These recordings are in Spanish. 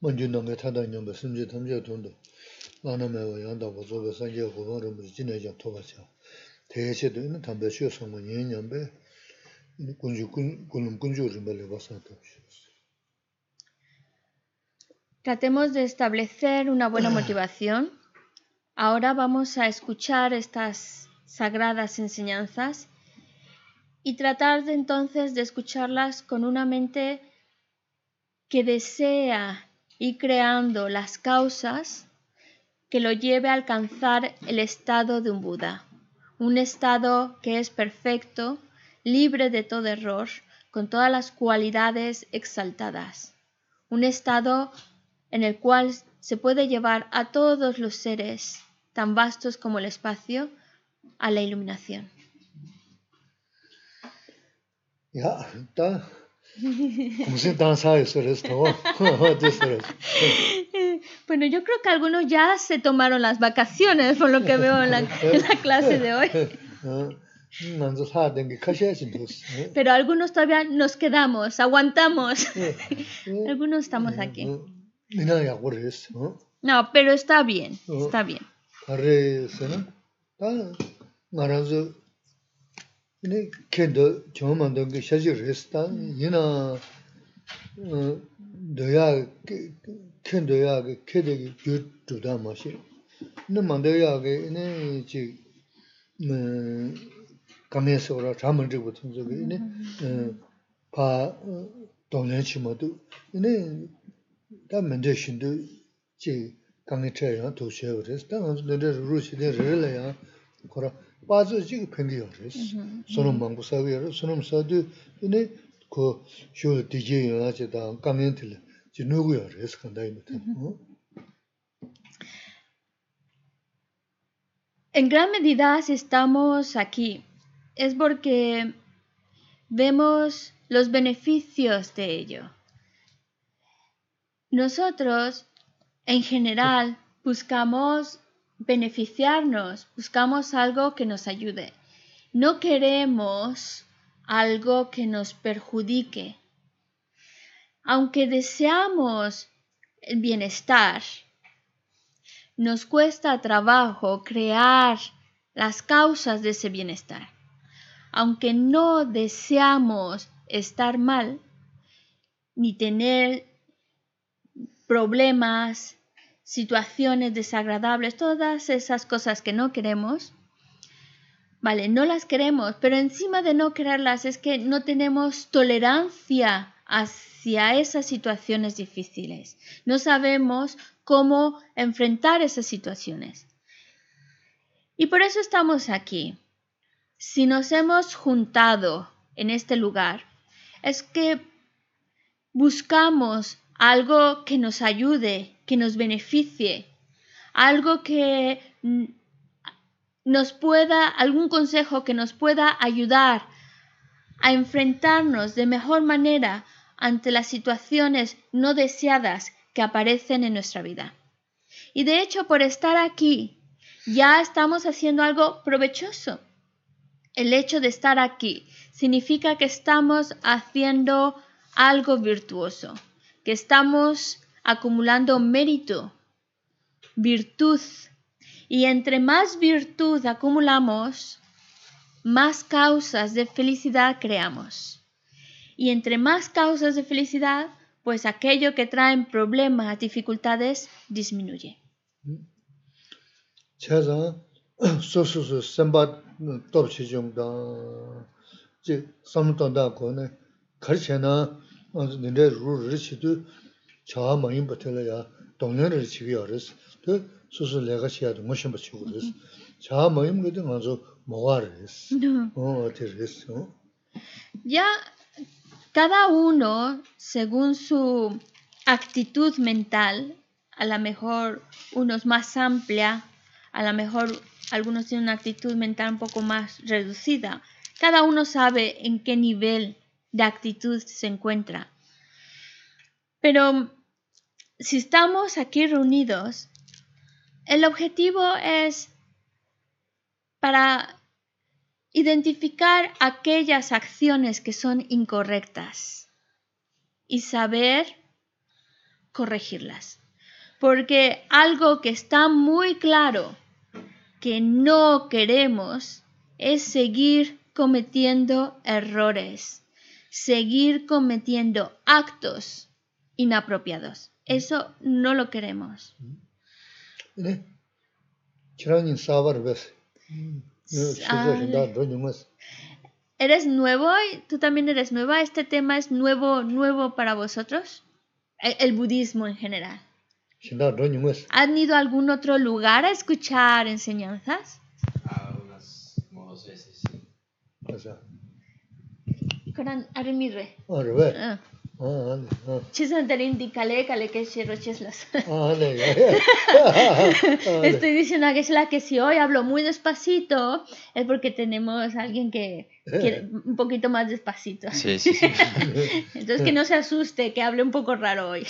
Tratemos de establecer una buena motivación. Ahora vamos a escuchar estas sagradas enseñanzas y tratar de entonces de escucharlas con una mente que desea y creando las causas que lo lleve a alcanzar el estado de un Buda, un estado que es perfecto, libre de todo error, con todas las cualidades exaltadas, un estado en el cual se puede llevar a todos los seres, tan vastos como el espacio, a la iluminación. Oh, bueno, yo creo que algunos ya se tomaron las vacaciones, por lo que veo en la, la clase de hoy. ¿eh? Pero algunos todavía nos quedamos, aguantamos. algunos estamos eh, aquí. Eh, no, pero está bien, oh. está bien. 네 켄더 경험한다 그 샤지 레스탄 이나 너야 켄더야 그 켄더기 마시 너 만들어야 그 이네 지 잠을 잠을지 보통 저기 이네 파 돈내지 모두 이네 다 멘데신도 지 강에 차이랑 도시에 그랬어 당은 내려 루시데 레레야 bazi jiga pendi yorres, sunum mangu sabi yorres, sunum sadi yini ko shio dije yunga che dang kangen tila ji nugu yorres kanda yinu ten. En gran medida si estamos aquí es porque vemos los beneficios de ello. Nosotros, en general, buscamos beneficiarnos, buscamos algo que nos ayude. No queremos algo que nos perjudique. Aunque deseamos el bienestar, nos cuesta trabajo crear las causas de ese bienestar. Aunque no deseamos estar mal, ni tener problemas, situaciones desagradables, todas esas cosas que no queremos. Vale, no las queremos, pero encima de no quererlas es que no tenemos tolerancia hacia esas situaciones difíciles. No sabemos cómo enfrentar esas situaciones. Y por eso estamos aquí. Si nos hemos juntado en este lugar, es que buscamos algo que nos ayude, que nos beneficie, algo que nos pueda, algún consejo que nos pueda ayudar a enfrentarnos de mejor manera ante las situaciones no deseadas que aparecen en nuestra vida. Y de hecho, por estar aquí, ya estamos haciendo algo provechoso. El hecho de estar aquí significa que estamos haciendo algo virtuoso que estamos acumulando mérito, virtud. Y entre más virtud acumulamos, más causas de felicidad creamos. Y entre más causas de felicidad, pues aquello que traen problemas, dificultades, disminuye. Ya cada uno, según su actitud mental, a lo mejor unos más amplia, a lo mejor algunos tienen una actitud mental un poco más reducida, cada uno sabe en qué nivel de actitud se encuentra. Pero si estamos aquí reunidos, el objetivo es para identificar aquellas acciones que son incorrectas y saber corregirlas. Porque algo que está muy claro que no queremos es seguir cometiendo errores seguir cometiendo actos inapropiados. Eso no lo queremos. Mm. Mm. ¿Eres nuevo? ¿Tú también eres nueva? ¿Este tema es nuevo, nuevo para vosotros? El, budismo en general. ¿Has ido a algún otro lugar a escuchar enseñanzas? unas veces, Ah. Ah, ah. Estoy diciendo que es la que si hoy hablo muy despacito es porque tenemos alguien que quiere un poquito más despacito. Entonces que no se asuste, que hable un poco raro hoy.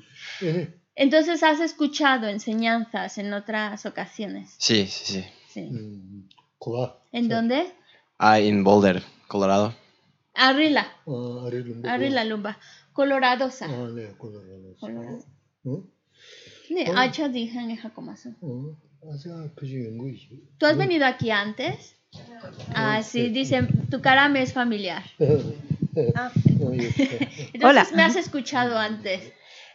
Entonces has escuchado enseñanzas en otras ocasiones. Sí, sí, sí. Mm, ¿En dónde? Ah, en Boulder, Colorado. Arila. Arrila ah, lumba. Coloradosa ah, sa. ¿Tú has venido aquí antes? Ah, sí, dicen tu cara me es familiar. Ah, entonces Hola. me has escuchado antes.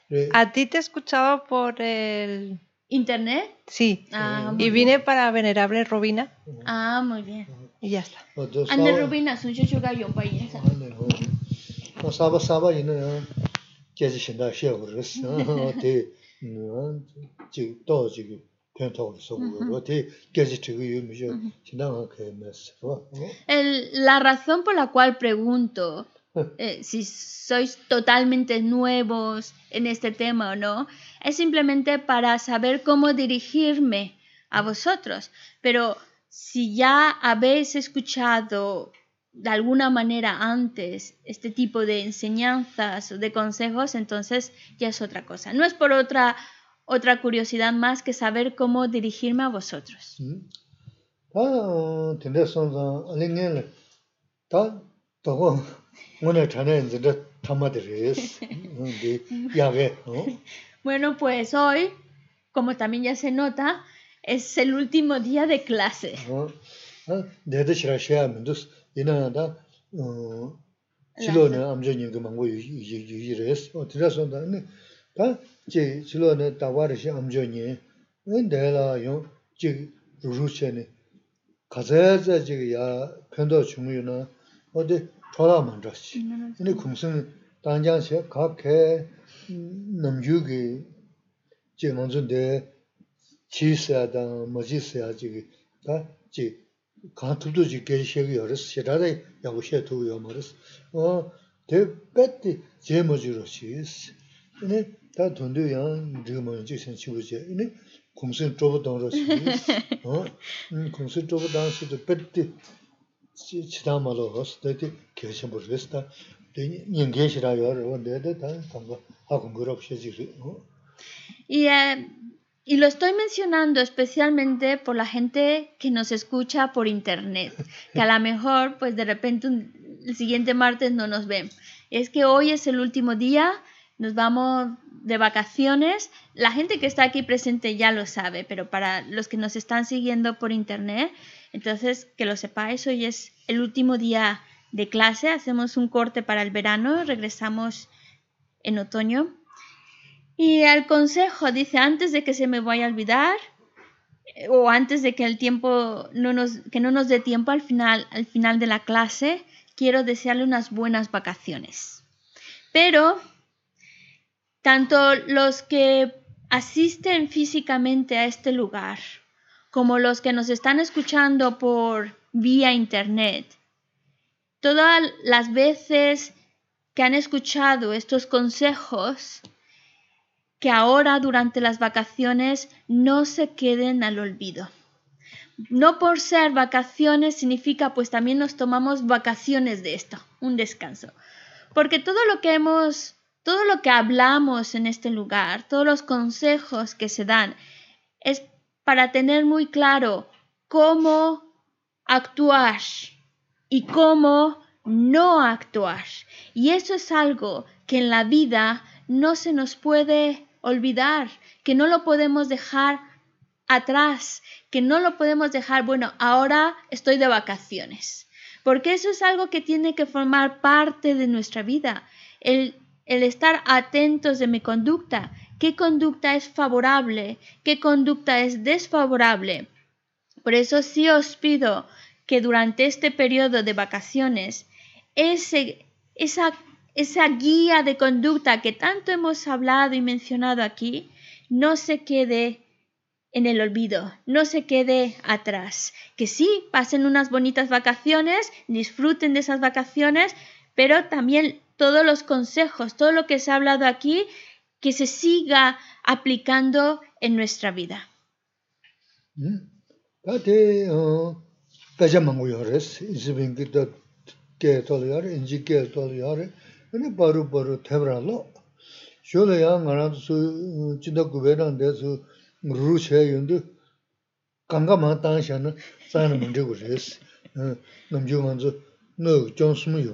Eh. A ti te he escuchado por el... ¿Internet? Sí. Eh, y vine para Venerable Robina. Ah, muy bien. Y ya está. Ande Rubina son yo yo gallo pa y esa. No saba saba y no que se shinda she gurus. Te no to so Te que se chigo pues yo me no que me El la razón por la cual pregunto eh, si sois totalmente nuevos en este tema o no, es simplemente para saber cómo dirigirme a vosotros. Pero si ya habéis escuchado de alguna manera antes este tipo de enseñanzas o de consejos, entonces ya es otra cosa. No es por otra, otra curiosidad más que saber cómo dirigirme a vosotros. Mm. Ah, bueno, pues hoy, como también ya se nota, es el último día de clase. Ah, de de chira chea mendus ina da chilone amje ni de mango yi yi yi res o tira son da ne ba ji chilone da wa de shi amje ni en de la yo che ya pen do chung na o de cho la man ro shi ni kong ka ke ge de chi siya dan ma chi siya chigi da chi kaan tubdu chi gen xe gu yoris, xe dada ya gu xe tubu yo maris de beti je ma chi ro chi is ini da tundu yang riga ma tu Y lo estoy mencionando especialmente por la gente que nos escucha por internet, que a lo mejor pues de repente el siguiente martes no nos ven. Es que hoy es el último día, nos vamos de vacaciones. La gente que está aquí presente ya lo sabe, pero para los que nos están siguiendo por internet, entonces que lo sepáis, hoy es el último día de clase, hacemos un corte para el verano, regresamos en otoño y al consejo dice, antes de que se me vaya a olvidar, eh, o antes de que el tiempo no nos, que no nos dé tiempo al final, al final de la clase, quiero desearle unas buenas vacaciones. Pero tanto los que asisten físicamente a este lugar como los que nos están escuchando por vía internet, todas las veces que han escuchado estos consejos, que ahora durante las vacaciones no se queden al olvido. No por ser vacaciones significa pues también nos tomamos vacaciones de esto, un descanso. Porque todo lo que hemos, todo lo que hablamos en este lugar, todos los consejos que se dan, es para tener muy claro cómo actuar y cómo no actuar. Y eso es algo que en la vida no se nos puede olvidar, que no lo podemos dejar atrás, que no lo podemos dejar, bueno, ahora estoy de vacaciones, porque eso es algo que tiene que formar parte de nuestra vida, el, estar atentos de mi conducta, qué conducta es favorable, qué conducta es desfavorable. Por eso sí os pido que durante este periodo de vacaciones ese, esa esa guía de conducta que tanto hemos hablado y mencionado aquí, no se quede en el olvido, no se quede atrás. Que sí, pasen unas bonitas vacaciones, disfruten de esas vacaciones, pero también todos los consejos, todo lo que se ha hablado aquí, que se siga aplicando en nuestra vida. Mm. 아니 바로 바로 테브라로 parā lō. 진짜 ya ngā rā 강가마 tshū jindā gu bē rāng tē tshū ngurrū chē yuñ tō kāng kā māng tāng xa nā sā yā nā mañ trī gu rē sī. Namchū ngā tshū nō yu chōng sumu yu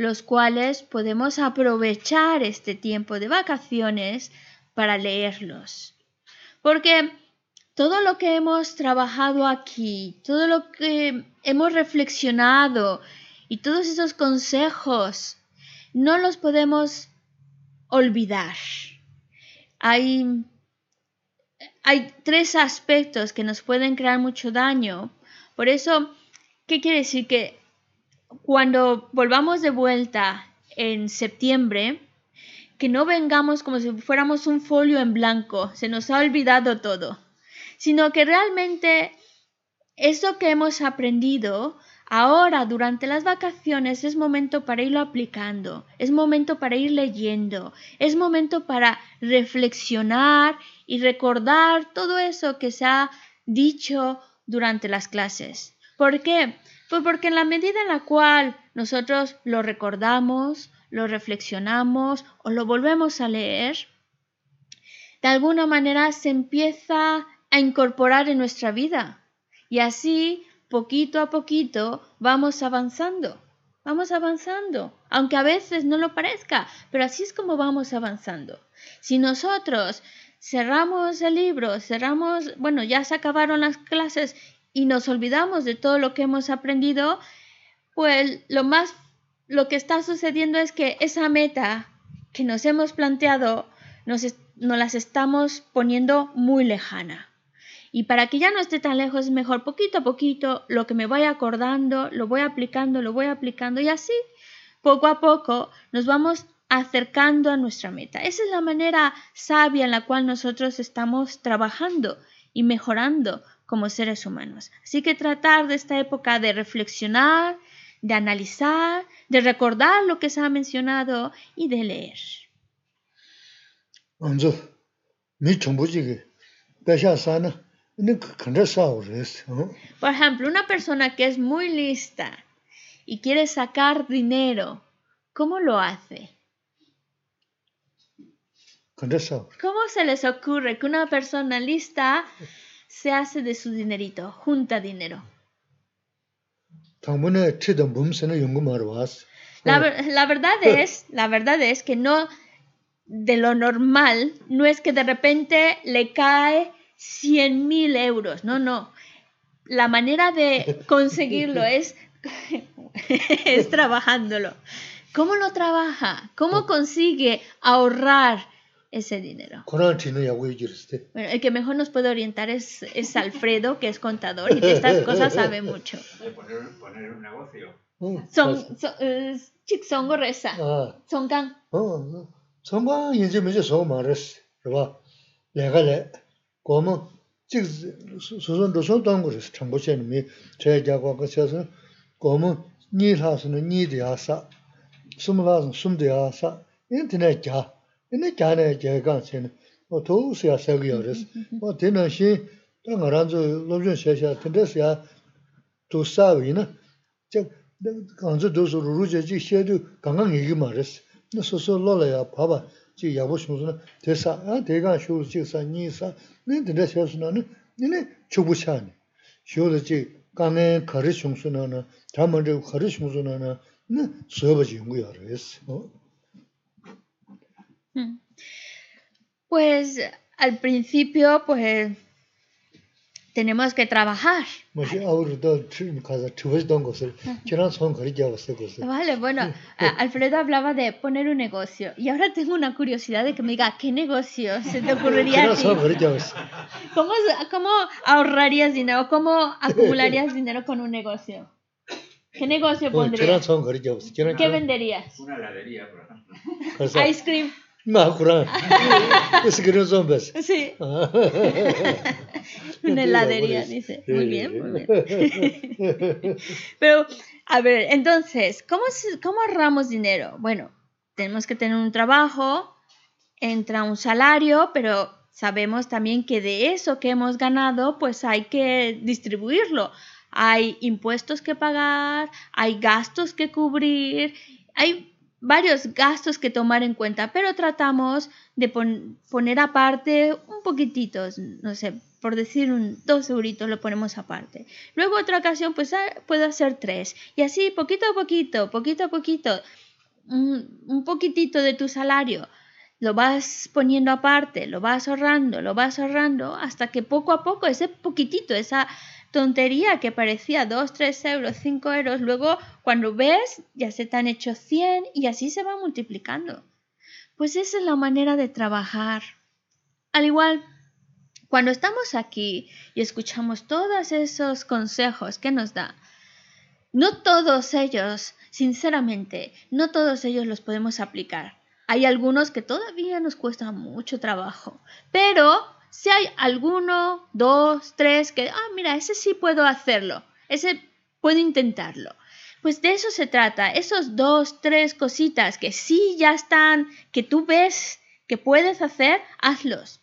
los cuales podemos aprovechar este tiempo de vacaciones para leerlos. Porque todo lo que hemos trabajado aquí, todo lo que hemos reflexionado y todos esos consejos, no los podemos olvidar. Hay, hay tres aspectos que nos pueden crear mucho daño. Por eso, ¿qué quiere decir? Que cuando volvamos de vuelta en septiembre, que no vengamos como si fuéramos un folio en blanco, se nos ha olvidado todo, sino que realmente eso que hemos aprendido ahora durante las vacaciones es momento para irlo aplicando, es momento para ir leyendo, es momento para reflexionar y recordar todo eso que se ha dicho durante las clases. ¿Por qué? Pues porque en la medida en la cual nosotros lo recordamos, lo reflexionamos o lo volvemos a leer, de alguna manera se empieza a incorporar en nuestra vida. Y así, poquito a poquito, vamos avanzando. Vamos avanzando, aunque a veces no lo parezca, pero así es como vamos avanzando. Si nosotros cerramos el libro, cerramos, bueno, ya se acabaron las clases y nos olvidamos de todo lo que hemos aprendido, pues lo más lo que está sucediendo es que esa meta que nos hemos planteado nos, la las estamos poniendo muy lejana. Y para que ya no esté tan lejos, es mejor poquito a poquito, lo que me voy acordando, lo voy aplicando, lo voy aplicando y así, poco a poco, nos vamos acercando a nuestra meta. Esa es la manera sabia en la cual nosotros estamos trabajando y mejorando como seres humanos. Así que tratar de esta época de reflexionar, de analizar, de recordar lo que se ha mencionado y de leer. Por ejemplo, una persona que es muy lista y quiere sacar dinero, ¿cómo lo hace? ¿Cómo se les ocurre que una persona lista se hace de su dinerito, junta dinero. La, verdad es, la verdad es que no de lo normal, no es que de repente le cae 100 mil euros, no, no. La manera de conseguirlo es, es trabajándolo. ¿Cómo lo trabaja? ¿Cómo consigue ahorrar ese dinero. el que mejor nos puede orientar es, es Alfredo, que es contador y de estas cosas sabe mucho. Poner, un negocio. Mm, son, son, son ah. Son gan. Ah, son son como, chik, son son mi, como, ni ni de asa, de asa, ya. ina kya naya kya kaan tsehna, ma tu u suya saagya ya res, ma te nanshin, ta nga ranzo, lobzhoon shay shaa, tenda suya, tu saa wii na, chak nga ranzo tu su ru ruzha ji, shay du ka nga ngaygi ma res, na su su lo laya, pa te saa, shuu saa, nyi saa, chubu shuu kari na kari na res, Mm. Pues al principio, pues tenemos que trabajar. Vale, bueno, Alfredo hablaba de poner un negocio y ahora tengo una curiosidad de que me diga, ¿qué negocio se te ocurriría? ¿Cómo, ¿Cómo ahorrarías dinero? ¿Cómo acumularías dinero con un negocio? ¿Qué negocio pondrías? ¿Qué venderías? Una heladería, por ejemplo. Ice cream. Macurán. Es que no son Sí. Una heladería, dice. Muy bien, muy bien. Pero, a ver, entonces, ¿cómo, ¿cómo ahorramos dinero? Bueno, tenemos que tener un trabajo, entra un salario, pero sabemos también que de eso que hemos ganado, pues hay que distribuirlo. Hay impuestos que pagar, hay gastos que cubrir, hay varios gastos que tomar en cuenta, pero tratamos de poner aparte un poquitito, no sé, por decir un dos euritos lo ponemos aparte. Luego otra ocasión pues ah, puedo hacer tres y así poquito a poquito, poquito a poquito, un poquitito de tu salario lo vas poniendo aparte, lo vas ahorrando, lo vas ahorrando hasta que poco a poco ese poquitito, esa tontería que parecía 2, 3 euros, 5 euros, luego cuando ves ya se te han hecho 100 y así se va multiplicando. Pues esa es la manera de trabajar. Al igual, cuando estamos aquí y escuchamos todos esos consejos que nos da, no todos ellos, sinceramente, no todos ellos los podemos aplicar. Hay algunos que todavía nos cuesta mucho trabajo, pero si hay alguno, dos, tres, que, ah, mira, ese sí puedo hacerlo, ese puedo intentarlo. Pues de eso se trata, esos dos, tres cositas que sí ya están, que tú ves que puedes hacer, hazlos,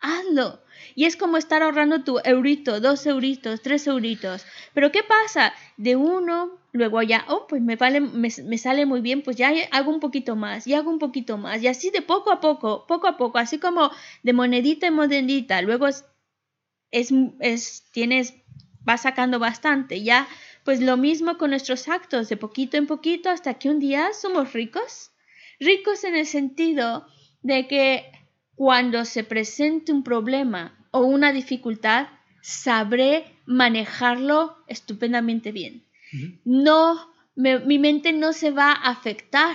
hazlo. Y es como estar ahorrando tu eurito, dos euritos, tres euritos. Pero ¿qué pasa? De uno luego ya, oh, pues me, vale, me, sale muy bien, pues ya hago un poquito más, y hago un poquito más, y así de poco a poco, poco a poco, así como de monedita en monedita, luego es, es, tienes, va sacando bastante, ya, pues lo mismo con nuestros actos, de poquito en poquito, hasta que un día somos ricos, ricos en el sentido de que cuando se presente un problema o una dificultad, sabré manejarlo estupendamente bien no, mi mente no se va a afectar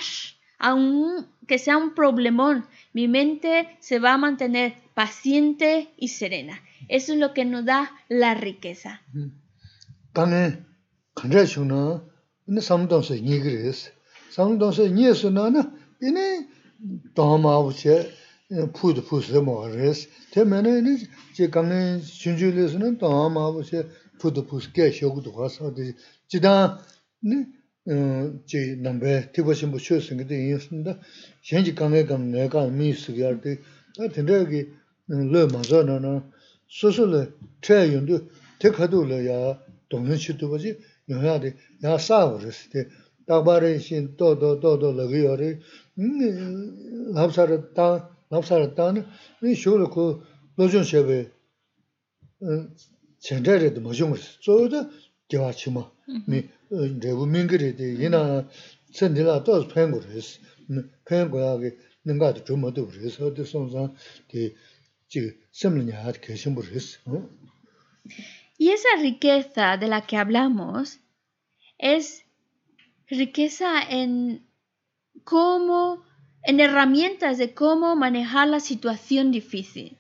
a un que sea un problemón. Mi mente se va a mantener paciente y serena. Eso es lo que nos da la riqueza. ¿Qué es lo que nos da la riqueza? ¿Qué es lo que nos da la riqueza? ¿Qué es lo que nos da la riqueza? ¿Qué es lo que nos da la riqueza? que nos da la 지단니 제 넘베 티버신 뭐 쉬었으니까 이었습니다. 현지 강에가 내가 미스게 할때 근데 lē māzā nā nā sūsū lē tē yuñdu tē khatū lē yā dōngyōn shītū bāchī yuñyā dē yā sā wā rē sī tē Y esa riqueza de la que hablamos es riqueza en cómo, en herramientas de cómo manejar la situación difícil.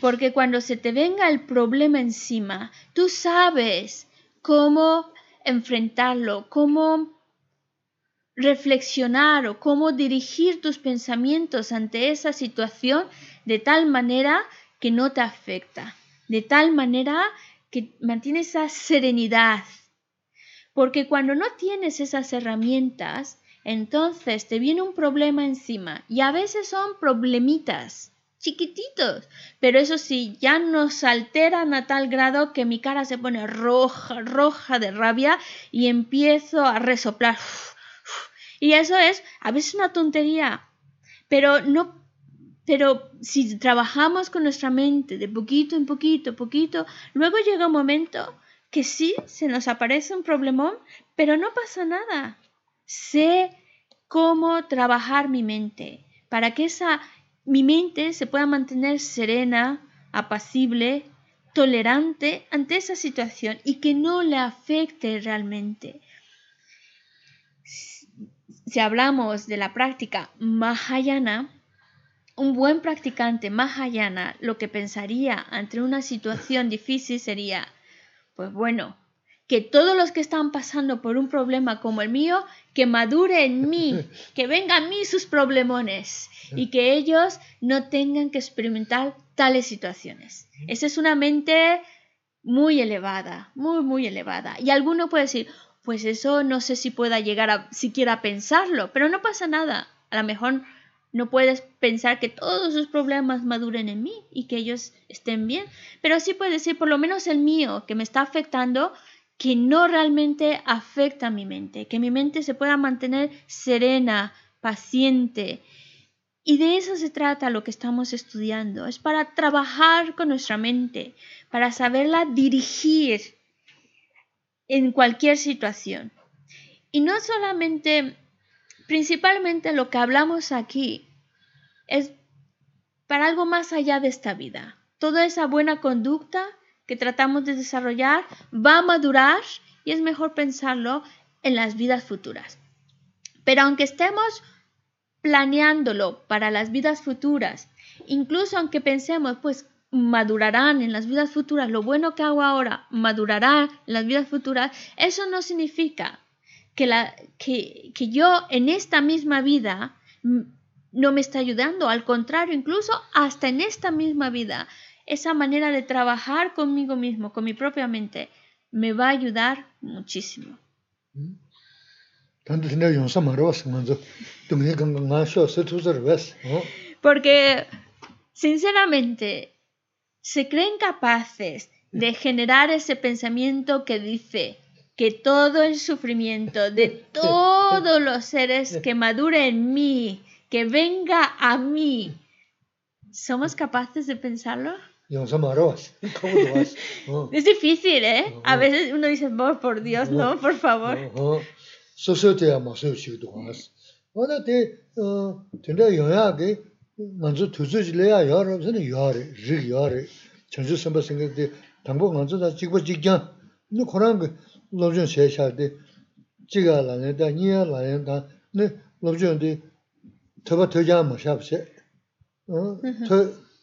Porque cuando se te venga el problema encima, tú sabes cómo enfrentarlo, cómo reflexionar o cómo dirigir tus pensamientos ante esa situación de tal manera que no te afecta, de tal manera que mantienes esa serenidad. Porque cuando no tienes esas herramientas, entonces te viene un problema encima y a veces son problemitas chiquititos, pero eso sí, ya nos alteran a tal grado que mi cara se pone roja, roja de rabia y empiezo a resoplar. Y eso es, a veces una tontería, pero no pero si trabajamos con nuestra mente de poquito en poquito, poquito, luego llega un momento que sí se nos aparece un problemón, pero no pasa nada. Sé cómo trabajar mi mente para que esa mi mente se pueda mantener serena, apacible, tolerante ante esa situación y que no le afecte realmente. Si hablamos de la práctica Mahayana, un buen practicante Mahayana lo que pensaría ante una situación difícil sería, pues bueno, que todos los que están pasando por un problema como el mío, que madure en mí, que vengan a mí sus problemones y eh. que ellos no tengan que experimentar tales situaciones. Eh. Esa es una mente muy elevada, muy, muy elevada. Y alguno puede decir, pues eso no sé si pueda llegar a siquiera a pensarlo, pero no pasa nada. A lo mejor no puedes pensar que todos sus problemas maduren en mí y que ellos estén bien, pero sí puedes decir, por lo menos el mío, que me está afectando, que no realmente afecta a mi mente, que mi mente se pueda mantener serena, paciente. Y de eso se trata lo que estamos estudiando, es para trabajar con nuestra mente, para saberla dirigir en cualquier situación. Y no solamente, principalmente lo que hablamos aquí es para algo más allá de esta vida. Toda esa buena conducta que tratamos de desarrollar va a madurar y es mejor pensarlo en las vidas futuras. Pero aunque estemos planeándolo para las vidas futuras, incluso aunque pensemos, pues madurarán en las vidas futuras, lo bueno que hago ahora madurará en las vidas futuras, eso no significa que, la, que, yo en esta misma vida no me está ayudando, al contrario, incluso hasta en esta misma vida esa manera de trabajar conmigo mismo, con mi propia mente, me va a ayudar muchísimo. Porque, sinceramente, se creen capaces de generar ese pensamiento que dice que todo el sufrimiento de todos los seres que madure en mí, que venga a mí, ¿somos capaces de pensarlo? Yonsa maravas, ¿cómo te vas? Oh. Es difícil, ¿eh? Uh -huh. A veces uno dice, por, por Dios, uh -huh. no, por favor. So se te llama, se te llama. Bueno, te, te le yo ya que, manzo tu su chile ya yo, no sé, yo haré, rig yo haré. Chanchu te, da No koran chiga la ne,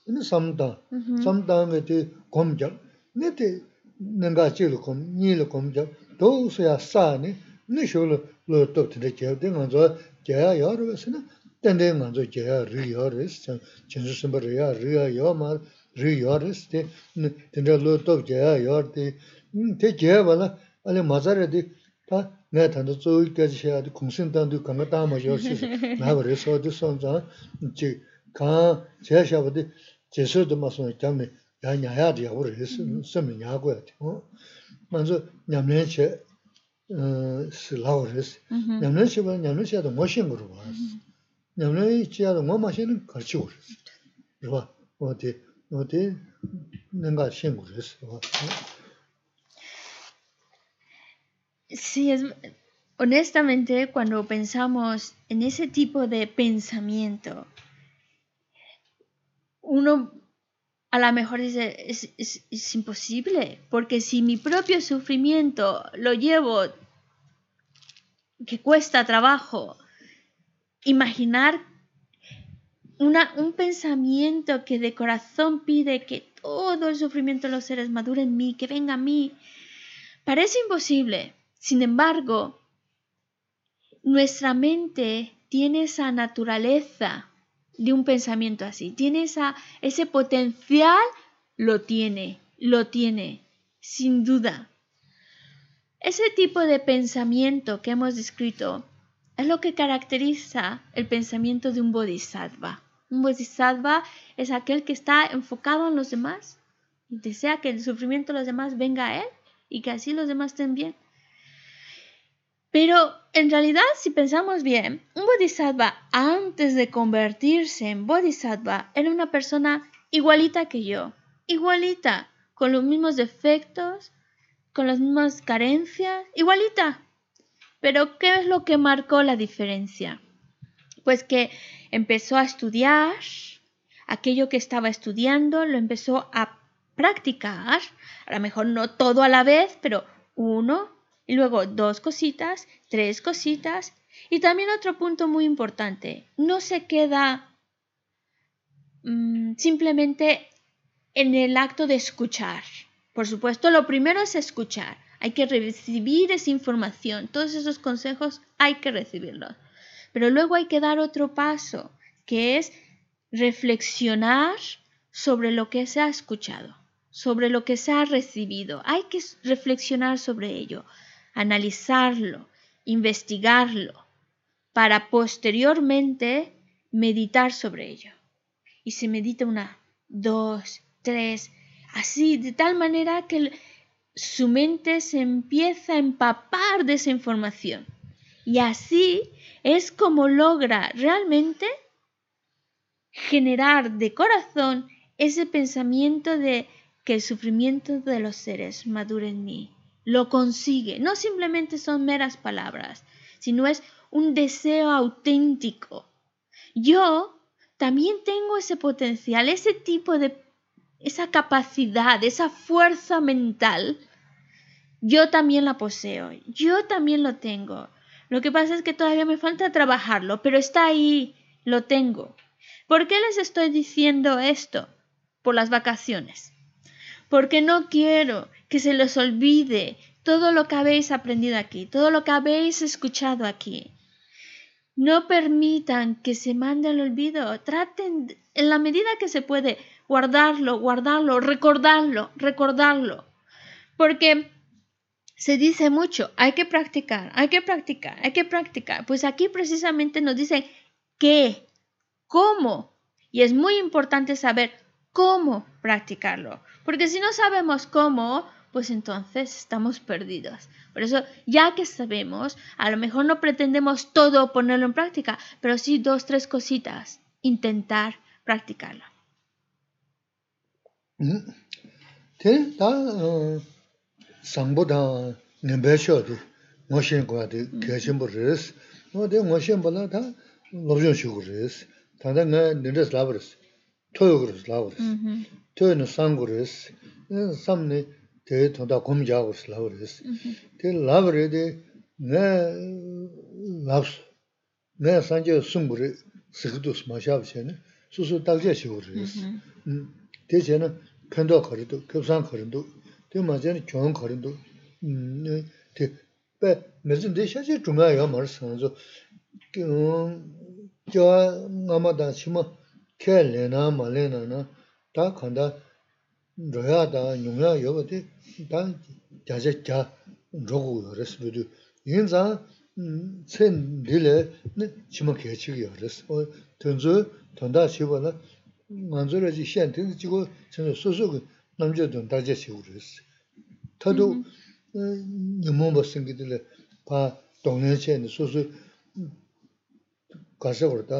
ini samdaa, mm-hmm. mm -hmm. samdaa nga ti gomjaa, ni ti nangaachi li gom, nyi li gomjaa, doo su yaa saa ni, ni shuu li lo dhok ti li jeyaa, di nganzo jeyaa yaa rwaa si na, ten di nganzo jeyaa ri yaa rwaa si, chenzo simba ri yaa, ri yaa yaa maa, ri lo dhok wala, di, di, kanga di son chi kaa, si honestamente, cuando pensamos en ese tipo de pensamiento, uno a lo mejor dice, es, imposible, porque si mi propio sufrimiento lo llevo, que cuesta trabajo, imaginar un pensamiento que de corazón pide que todo el sufrimiento de los seres madure en mí, que venga a mí, parece imposible. Sin embargo, nuestra mente tiene esa naturaleza de un pensamiento así. Tiene esa, ese potencial, lo tiene, lo tiene, sin duda. Ese tipo de pensamiento que hemos descrito es lo que caracteriza el pensamiento de un bodhisattva. Un bodhisattva es aquel que está enfocado en los demás y desea que el sufrimiento de los demás venga a él y que así los demás estén bien. Pero en realidad, si pensamos bien, un bodhisattva antes de convertirse en bodhisattva era una persona igualita que yo, igualita, con los mismos defectos, con las mismas carencias, igualita. Pero ¿qué es lo que marcó la diferencia? Pues que empezó a estudiar, aquello que estaba estudiando lo empezó a practicar, a lo mejor no todo a la vez, pero uno y luego dos cositas, tres cositas. Y también otro punto muy importante, no se queda mm, simplemente en el acto de escuchar. Por supuesto, lo primero es escuchar. Hay que recibir esa información. Todos esos consejos hay que recibirlos. Pero luego hay que dar otro paso, que es reflexionar sobre lo que se ha escuchado, sobre lo que se ha recibido. Hay que reflexionar sobre ello analizarlo, investigarlo, para posteriormente meditar sobre ello. Y se medita una, dos, tres, así, de tal manera que su mente se empieza a empapar de esa información. Y así es como logra realmente generar de corazón ese pensamiento de que el sufrimiento de los seres madure en mí lo consigue. No simplemente son meras palabras, sino es un deseo auténtico. Yo también tengo ese potencial, ese tipo de, esa capacidad, esa fuerza mental. Yo también la poseo, yo también lo tengo. Lo que pasa es que todavía me falta trabajarlo, pero está ahí, lo tengo. ¿Por qué les estoy diciendo esto? Por las vacaciones. Porque no quiero que se les olvide todo lo que habéis aprendido aquí, todo lo que habéis escuchado aquí. No permitan que se mande al olvido. Traten, en la medida que se puede, guardarlo, guardarlo, recordarlo, recordarlo. Porque se dice mucho, hay que practicar, hay que practicar, hay que practicar. Pues aquí precisamente nos dicen qué, cómo. Y es muy importante saber cómo practicarlo. Porque si no sabemos cómo, pues entonces estamos perdidos. Por eso, ya que sabemos, a lo mejor no pretendemos todo ponerlo en práctica, pero sí dos, tres cositas, intentar practicarlo. Mm-hmm. Eh, tuyo kru su lavru su, tuyo nu san kru su, samni dee tonda kumja kru su lavru su. Ti lavru ri di, nga lav su, nga san je su ngu ri, sikidu su ma shabu shene, kendo mar kē lēnā mā lēnā nā, tā 여버데 rōyā tā nyōngyā yōba tē, tā kya mm, kya kya rōgu yō rēs bēdū. Yīn zā, tsē nī lē, nē chima kē chīgī yō rēs. Tēn zō, tōn dā chība nā, ngā zō rā jī xiān Tā bā pā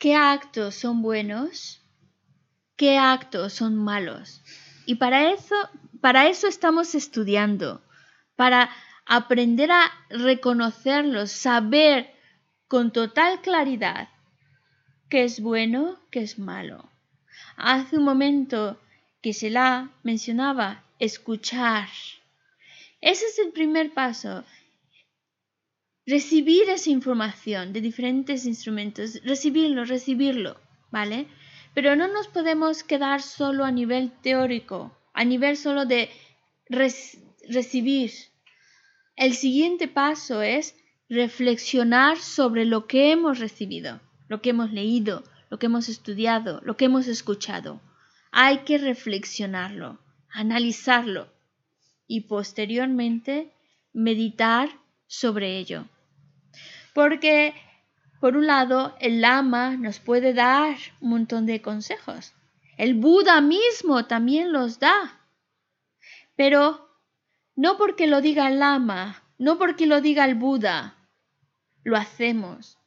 qué actos son buenos, qué actos son malos. Y para eso, para eso estamos estudiando, para aprender a reconocerlos, saber con total claridad qué es bueno, qué es malo. Hace un momento que se la mencionaba, escuchar. Ese es el primer paso, recibir esa información de diferentes instrumentos, recibirlo, recibirlo, ¿vale? Pero no nos podemos quedar solo a nivel teórico, a nivel solo de recibir. El siguiente paso es reflexionar sobre lo que hemos recibido, lo que hemos leído, lo que hemos estudiado, lo que hemos escuchado. Hay que reflexionarlo, analizarlo y posteriormente meditar sobre ello. Porque, por un lado, el lama nos puede dar un montón de consejos. El Buda mismo también los da. Pero no porque lo diga el lama, no porque lo diga el Buda, lo hacemos.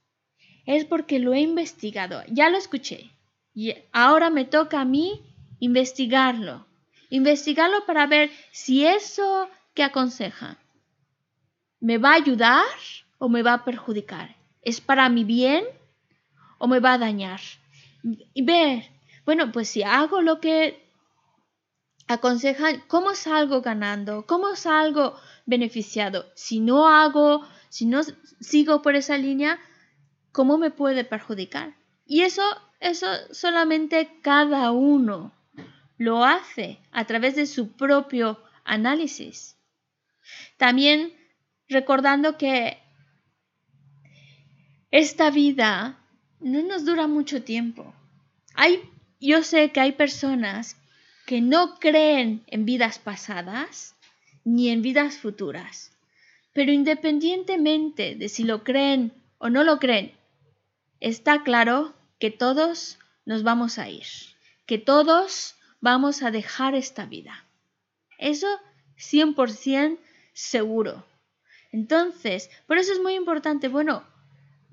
Es porque lo he investigado, ya lo escuché. Y ahora me toca a mí investigarlo. Investigarlo para ver si eso que aconseja me va a ayudar o me va a perjudicar? ¿Es para mi bien o me va a dañar? Y ver, bueno, pues si hago lo que aconsejan, ¿cómo salgo ganando? ¿Cómo salgo beneficiado? Si no hago, si no sigo por esa línea, ¿cómo me puede perjudicar? Y eso, eso solamente cada uno lo hace a través de su propio análisis. También recordando que esta vida no nos dura mucho tiempo. Hay, yo sé que hay personas que no creen en vidas pasadas ni en vidas futuras, pero independientemente de si lo creen o no lo creen, está claro que todos nos vamos a ir, que todos vamos a dejar esta vida. Eso 100% seguro. Entonces, por eso es muy importante, bueno,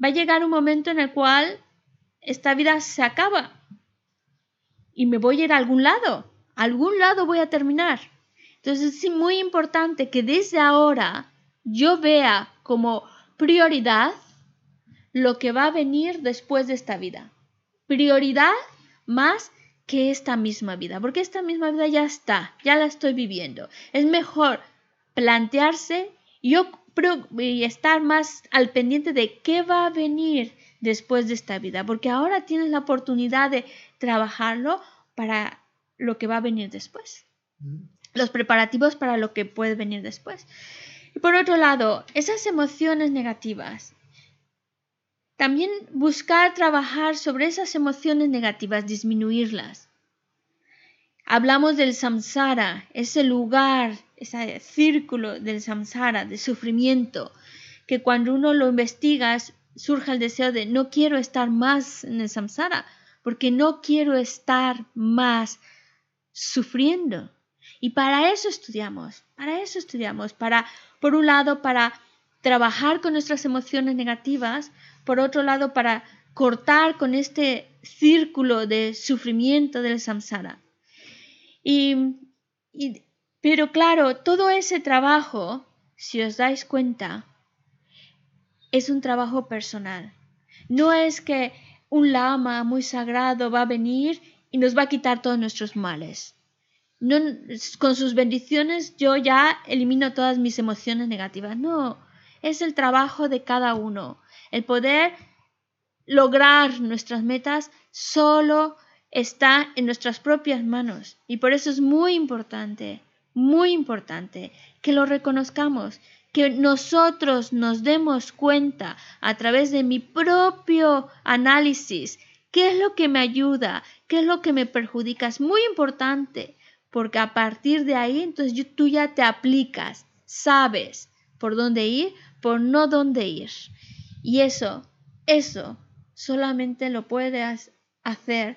va a llegar un momento en el cual esta vida se acaba y me voy a ir a algún lado, a algún lado voy a terminar. Entonces es muy importante que desde ahora yo vea como prioridad lo que va a venir después de esta vida. Prioridad más que esta misma vida, porque esta misma vida ya está, ya la estoy viviendo. Es mejor plantearse yo y estar más al pendiente de qué va a venir después de esta vida, porque ahora tienes la oportunidad de trabajarlo para lo que va a venir después, mm. los preparativos para lo que puede venir después. Y por otro lado, esas emociones negativas, también buscar trabajar sobre esas emociones negativas, disminuirlas. Hablamos del samsara, ese lugar, ese círculo del samsara, de sufrimiento, que cuando uno lo investiga surge el deseo de no quiero estar más en el samsara, porque no quiero estar más sufriendo. Y para eso estudiamos, para eso estudiamos, para, por un lado, para trabajar con nuestras emociones negativas, por otro lado, para cortar con este círculo de sufrimiento del samsara. Y, pero claro, todo ese trabajo, si os dais cuenta, es un trabajo personal. No es que un lama muy sagrado va a venir y nos va a quitar todos nuestros males. No, con sus bendiciones yo ya elimino todas mis emociones negativas. No, es el trabajo de cada uno. El poder lograr nuestras metas solo está en nuestras propias manos y por eso es muy importante, muy importante que lo reconozcamos, que nosotros nos demos cuenta a través de mi propio análisis qué es lo que me ayuda, qué es lo que me perjudica. Es muy importante porque a partir de ahí entonces tú ya te aplicas, sabes por dónde ir, por no dónde ir. Y eso, eso solamente lo puedes hacer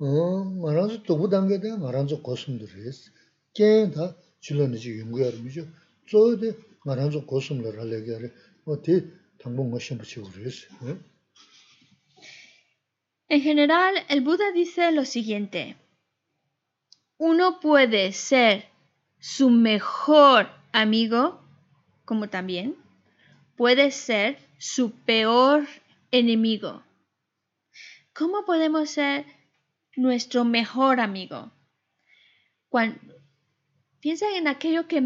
En general, el Buda dice lo siguiente. Uno puede ser su mejor amigo, como también puede ser su peor enemigo. ¿Cómo podemos ser nuestro mejor amigo. Cuando, piensa en aquello que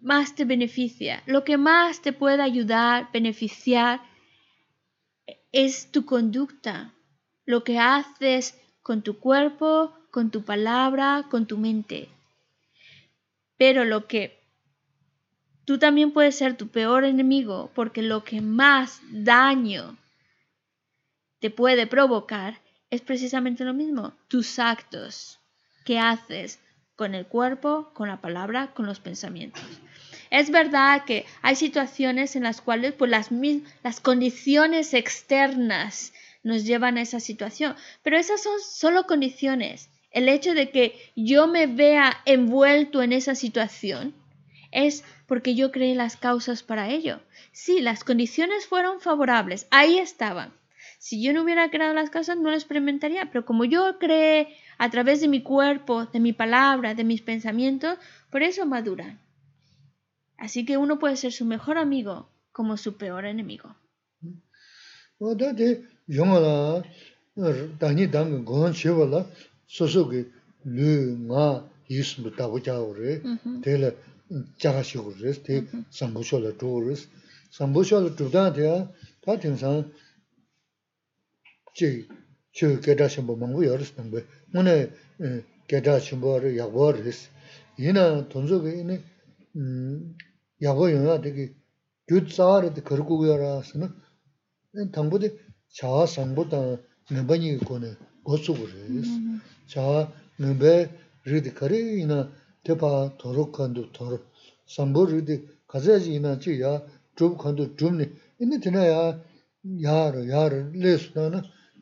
más te beneficia, lo que más te puede ayudar, beneficiar, e, es tu conducta, lo que haces con tu cuerpo, con tu palabra, con tu mente. Pero lo que tú también puedes ser tu peor enemigo, porque lo que más daño te puede provocar es precisamente lo mismo. Tus actos. que haces? Con el cuerpo, con la palabra, con los pensamientos. Es verdad que hay situaciones en las cuales por pues, las, las condiciones externas nos llevan a esa situación, pero esas son solo condiciones. El hecho de que yo me vea envuelto en esa situación es porque yo creí las causas para ello. Sí, las condiciones fueron favorables, ahí estaban, si yo no hubiera creado las casas, no lo experimentaría, pero como yo creé a través de mi cuerpo, de mi palabra, de mis pensamientos, por eso maduran. Así que uno puede ser su mejor amigo como su peor enemigo. chi chi kedra shimbo mangbu yoris mangbu, mune kedra shimbo 이네 음 aris. Yina tunzu ki yini yagwa yunga digi gyud tsaa ari di kargu yara asana, tangbu di chaa sangbu ta ngenpa nyi kone gosu guris. Chaa ngenpa ridi kari yina tepa kandu ridi yina ya kandu yini tina ya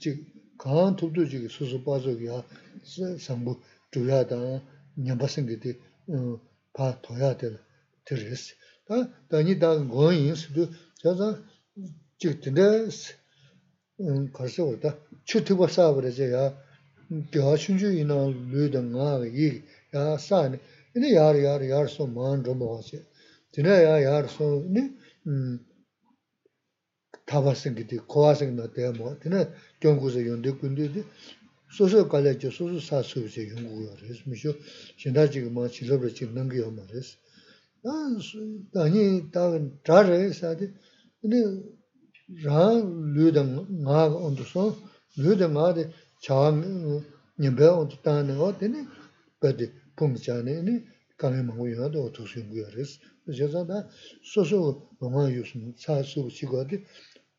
즉 kaan tupdu chik susu pazu kia sambu tuya dan nyamba singi di uh, pa toya dil tiris. Da dani da ngon yin sudu chaza chik tinda um, karsa warda chu tiba saa bari zi ya gyaa shunju ina lu da ngaa yi ya saa ni yaar yaar yaar maan yaar um, taba singi di, kowa 경구서 na daya mo, dina gyungu za yungde gundu di, susu kalya ki susu sa subi za yungu yo res, misho shinda chigi ma chi labra chigi nangi yo ma res. Dani taga dra re di, dini raha luida nga ondu son, luida di ondu o, badi otos susu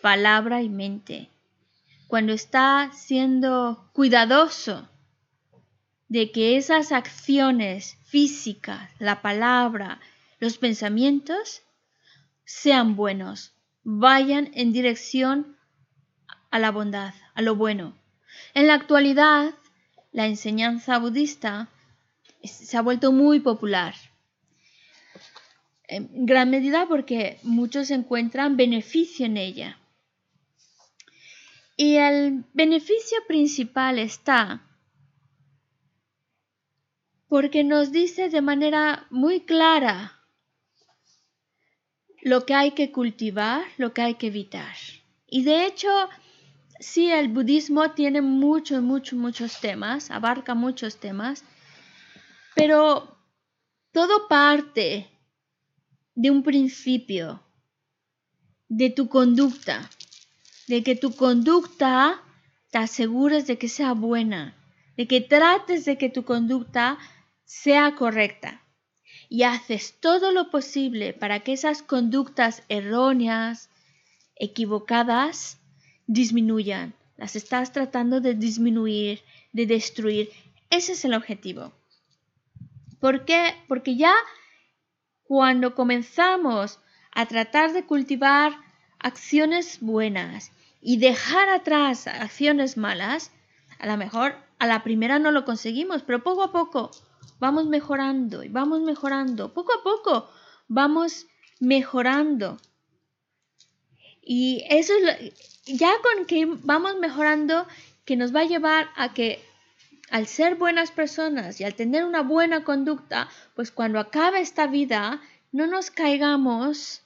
palabra y mente, cuando está siendo cuidadoso de que esas acciones físicas, la palabra, los pensamientos, sean buenos, vayan en dirección a la bondad, a lo bueno. En la actualidad, la enseñanza budista se ha vuelto muy popular. En gran medida porque muchos encuentran beneficio en ella. Y el beneficio principal está porque nos dice de manera muy clara lo que hay que cultivar, lo que hay que evitar. Y de hecho, sí, el budismo tiene muchos, muchos, muchos temas, abarca muchos temas, pero todo parte de un principio, de tu conducta de que tu conducta te asegures de que sea buena, de que trates de que tu conducta sea correcta y haces todo lo posible para que esas conductas erróneas, equivocadas, disminuyan. Las estás tratando de disminuir, de destruir. Ese es el objetivo. ¿Por qué? Porque ya cuando comenzamos a tratar de cultivar acciones buenas y dejar atrás acciones malas, a lo mejor a la primera no lo conseguimos, pero poco a poco vamos mejorando y vamos mejorando, poco a poco vamos mejorando. Y eso ya con que vamos mejorando, que nos va a llevar a que al ser buenas personas y al tener una buena conducta, pues cuando acabe esta vida, no nos caigamos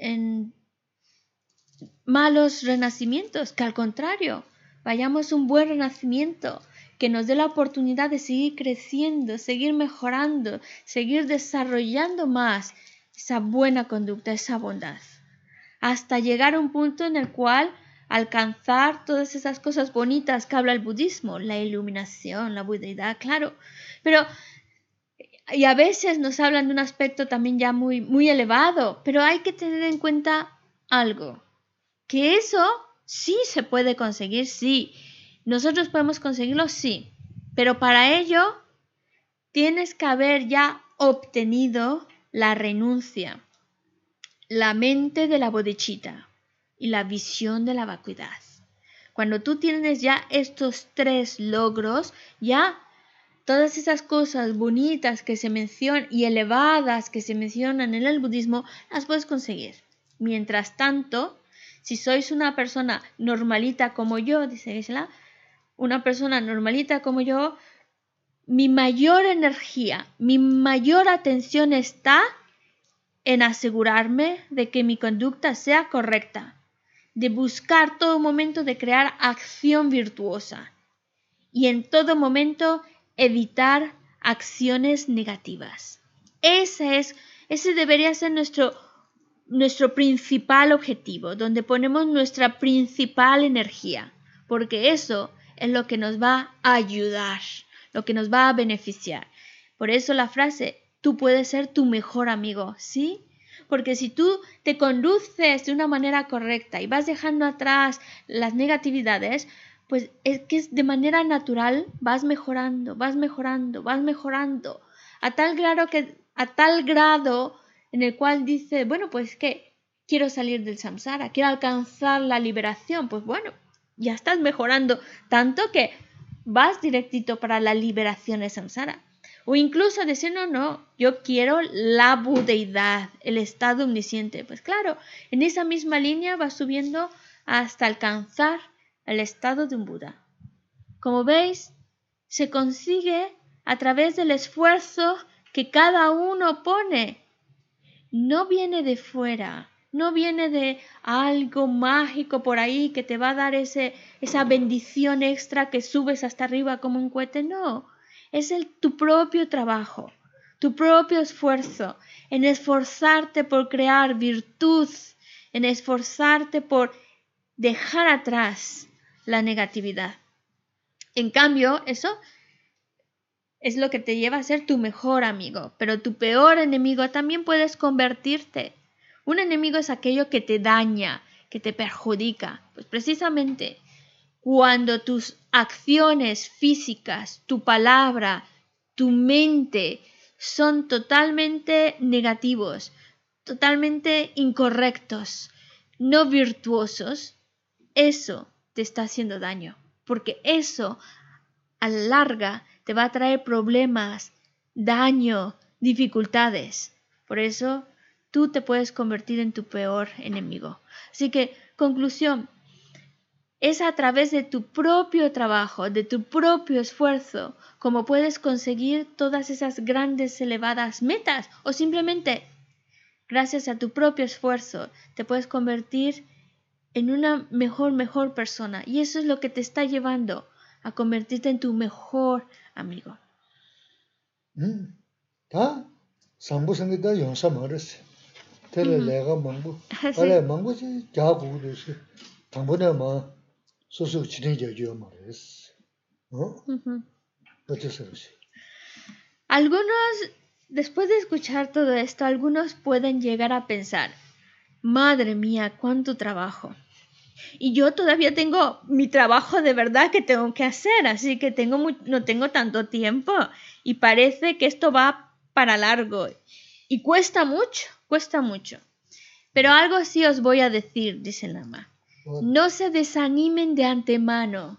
en malos renacimientos, que al contrario, vayamos un buen renacimiento que nos dé la oportunidad de seguir creciendo, seguir mejorando, seguir desarrollando más esa buena conducta, esa bondad, hasta llegar a un punto en el cual alcanzar todas esas cosas bonitas que habla el budismo, la iluminación, la budeidad, claro, pero y a veces nos hablan de un aspecto también ya muy muy elevado, pero hay que tener en cuenta algo que eso sí se puede conseguir, sí. Nosotros podemos conseguirlo, sí. Pero para ello tienes que haber ya obtenido la renuncia, la mente de la bodechita y la visión de la vacuidad. Cuando tú tienes ya estos tres logros, ya todas esas cosas bonitas que se mencionan y elevadas que se mencionan en el budismo, las puedes conseguir. Mientras tanto, si sois una persona normalita como yo, dice Isla, una persona normalita como yo, mi mayor energía, mi mayor atención está en asegurarme de que mi conducta sea correcta, de buscar todo momento de crear acción virtuosa y en todo momento evitar acciones negativas. Ese es, ese debería ser nuestro nuestro principal objetivo, donde ponemos nuestra principal energía, porque eso es lo que nos va a ayudar, lo que nos va a beneficiar. Por eso la frase, tú puedes ser tu mejor amigo, ¿sí? Porque si tú te conduces de una manera correcta y vas dejando atrás las negatividades, pues es que de manera natural vas mejorando, vas mejorando, vas mejorando, a tal grado que a tal grado en el cual dice, bueno, pues que quiero salir del samsara, quiero alcanzar la liberación, pues bueno, ya estás mejorando tanto que vas directito para la liberación del samsara. O incluso decir, no, no, yo quiero la budeidad, el estado omnisciente. Pues claro, en esa misma línea vas subiendo hasta alcanzar el estado de un Buda. Como veis, se consigue a través del esfuerzo que cada uno pone no viene de fuera, no viene de algo mágico por ahí que te va a dar ese, esa bendición extra que subes hasta arriba como un cohete, no, es el, tu propio trabajo, tu propio esfuerzo, en esforzarte por crear virtud, en esforzarte por dejar atrás la negatividad. En cambio, eso es lo que te lleva a ser tu mejor amigo, pero tu peor enemigo también puedes convertirte. Un enemigo es aquello que te daña, que te perjudica. Pues precisamente cuando tus acciones físicas, tu palabra, tu mente son totalmente negativos, totalmente incorrectos, no virtuosos, eso te está haciendo daño, porque eso a la larga te va a traer problemas, daño, dificultades. Por eso tú te puedes convertir en tu peor enemigo. Así que, conclusión, es a través de tu propio trabajo, de tu propio esfuerzo, como puedes conseguir todas esas grandes, elevadas metas o simplemente, gracias a tu propio esfuerzo, te puedes convertir en una mejor, mejor persona. Y eso es lo que te está llevando a convertirte en tu mejor amigo. ¿Ya? Sambo se me da yo, los es... Tele lega, mango. A ver, mango es chaburo, Sambo nomás... Son sus chinillos, yo, mamá. ¿No? Muchas gracias. Algunos, después de escuchar todo esto, algunos pueden llegar a pensar, madre mía, cuánto trabajo. Y yo todavía tengo mi trabajo de verdad que tengo que hacer, así que tengo no tengo tanto tiempo y parece que esto va para largo y cuesta mucho, cuesta mucho. Pero algo sí os voy a decir, dice el ama. Oh. No se desanimen de antemano.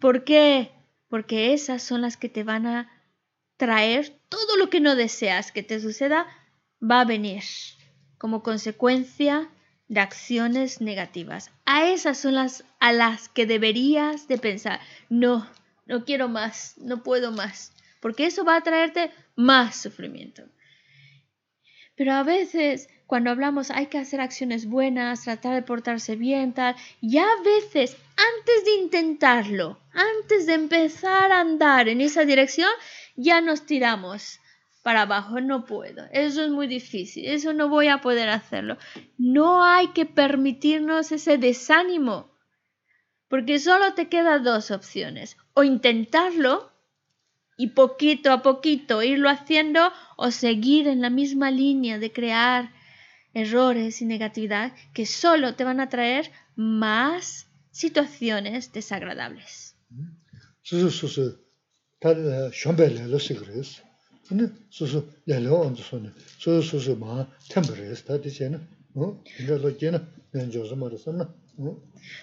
¿Por qué? Porque esas son las que te van a traer todo lo que no deseas que te suceda, va a venir como consecuencia de acciones negativas. A esas son las a las que deberías de pensar. No, no quiero más, no puedo más, porque eso va a traerte más sufrimiento. Pero a veces cuando hablamos hay que hacer acciones buenas, tratar de portarse bien, tal, y a veces antes de intentarlo, antes de empezar a andar en esa dirección, ya nos tiramos para abajo, no puedo, eso es muy difícil, eso no voy a poder hacerlo. No hay que permitirnos ese desánimo, porque solo te quedan dos opciones, o intentarlo y poquito a poquito irlo haciendo o seguir en la misma línea de crear errores y negatividad que solo te van a traer más situaciones desagradables.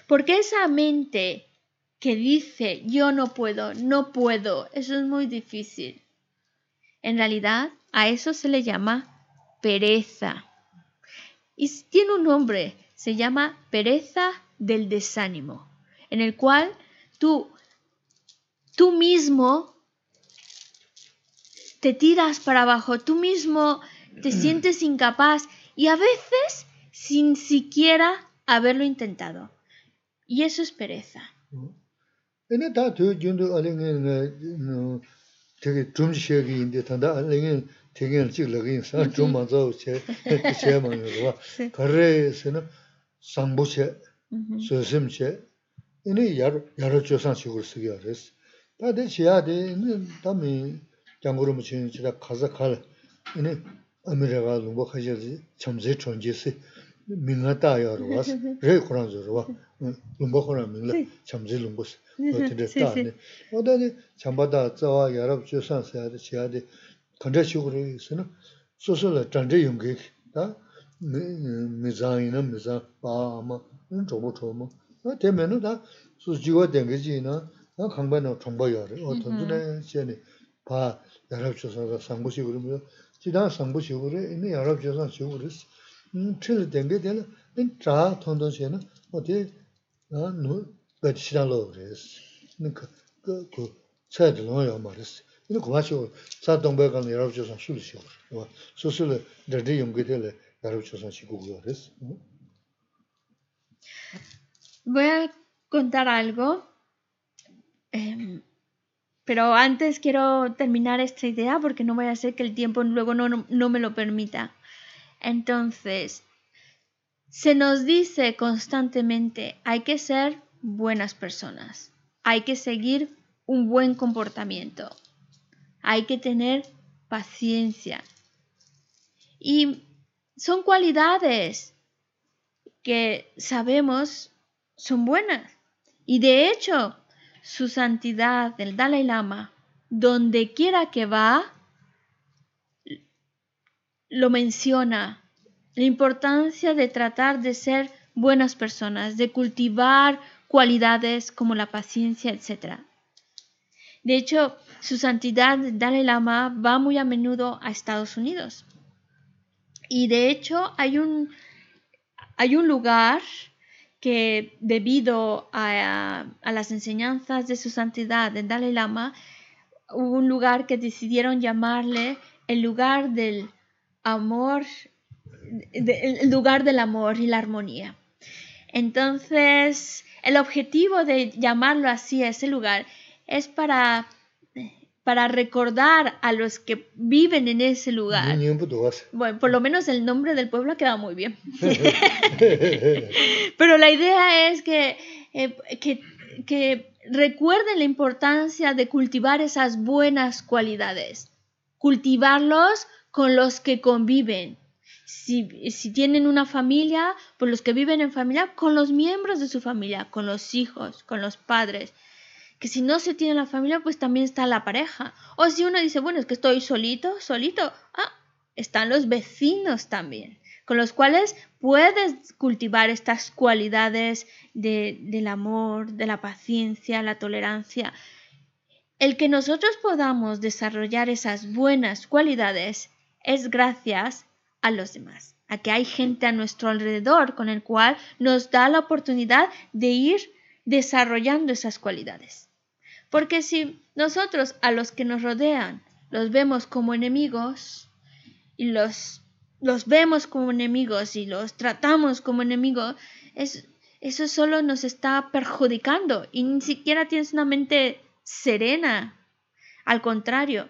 Porque esa mente que dice yo no puedo, no puedo, eso es muy difícil. En realidad, a eso se le llama pereza y tiene un nombre, se llama pereza del desánimo, en el cual tú, tú mismo te tiras para abajo, tú mismo te mm. sientes incapaz y a veces sin siquiera haberlo intentado. Y eso es pereza. Mm. tīngiān chīk lakīn sāng mm-hmm. chūng mānsāw chē, chē māngyō rwa, kārē sē nā sāngbū chē, sōsīm chē, inī yāra chōsāng chīgur sīgyā rēs. Tā dē chīyā dē, inī tā mī jānggūrū mūchīn chī rā khāsā khāla, inī amirā gā kandrā shukurī 전제 nā, sūsū la chāndrā yungi kī, tā mizāng inā, mizāng pā āma, nā chōbu chōma. Nā tē mē nā tā sūsū jīwā dēngi jī nā, nā khaṅbā nā chōmbā yorī, o tōndu nā xe nī, pā yārab chōsā sāṅgū shukurī mūyō, jī tā sāṅgū yārab chōsā o nū lō kā kū Voy a contar algo, em, pero antes quiero terminar esta idea porque no vaya a ser que el tiempo luego no, no me lo permita. Entonces, se nos dice constantemente, hay que ser buenas personas, hay que seguir un buen comportamiento, hay que tener paciencia. Y son cualidades que sabemos son buenas. Y de hecho, su santidad, el Dalai Lama, donde quiera que va, lo menciona. La importancia de tratar de ser buenas personas, de cultivar cualidades como la paciencia, etc. De hecho, su santidad Dalai Lama va muy a menudo a Estados Unidos. Y de hecho hay un, hay un lugar que debido a, las enseñanzas de su santidad Dalai Lama, hubo un lugar que decidieron llamarle el lugar del amor, el lugar del amor y la armonía. Entonces, el objetivo de llamarlo así a ese lugar es para, para recordar a los que viven en ese lugar. Bueno, por lo menos el nombre del pueblo ha quedado muy bien. Pero la idea es eh, que, que, recuerden la importancia de cultivar esas buenas cualidades, cultivarlos con los que conviven. Si, si, tienen una familia, pues los que viven en familia, con los miembros de su familia, con los hijos, con los padres, que si no se tiene la familia, pues también está la pareja. O si uno dice, bueno, es que estoy solito, solito, ah, están los vecinos también, con los cuales puedes cultivar estas cualidades del amor, de la paciencia, la tolerancia. El que nosotros podamos desarrollar esas buenas cualidades es gracias a los demás, a que hay gente a nuestro alrededor con el cual nos da la oportunidad de ir desarrollando esas cualidades. Porque si nosotros a los que nos rodean los vemos como enemigos y los, vemos como enemigos y los tratamos como enemigos, eso solo nos está perjudicando y ni siquiera tienes una mente serena. Al contrario,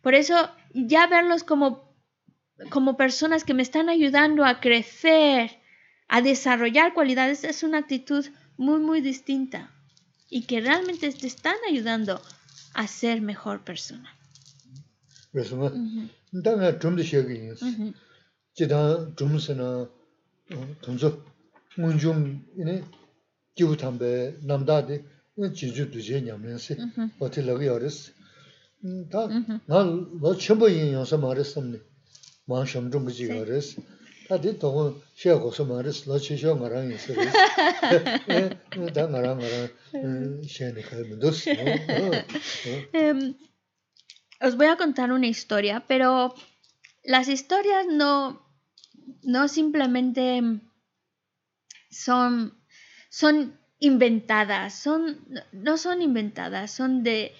por eso ya verlos como personas que me están ayudando a crecer, a desarrollar cualidades, es una actitud muy, muy distinta. y que realmente te están ayudando a ser mejor persona. Eso no. Da na chum de shegi ni. Ji da chum se na tun zo mun jum ni ji bu tan be nam da de ju du je nyam ne se o te la ge yo res. Da na yin yo ma res ne. Ma ji os voy a contar una historia, pero las historias no no simplemente son son inventadas, son no son inventadas, son de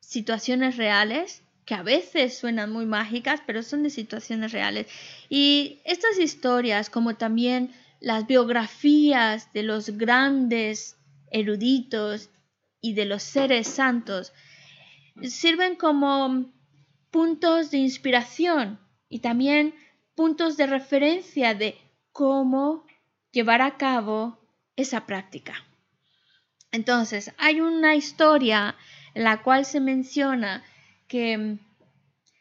situaciones reales que a veces suenan muy mágicas, pero son de situaciones reales. Y estas historias, como también las biografías de los grandes eruditos y de los seres santos, sirven como puntos de inspiración y también puntos de referencia de cómo llevar a cabo esa práctica. Entonces, hay una historia en la cual se menciona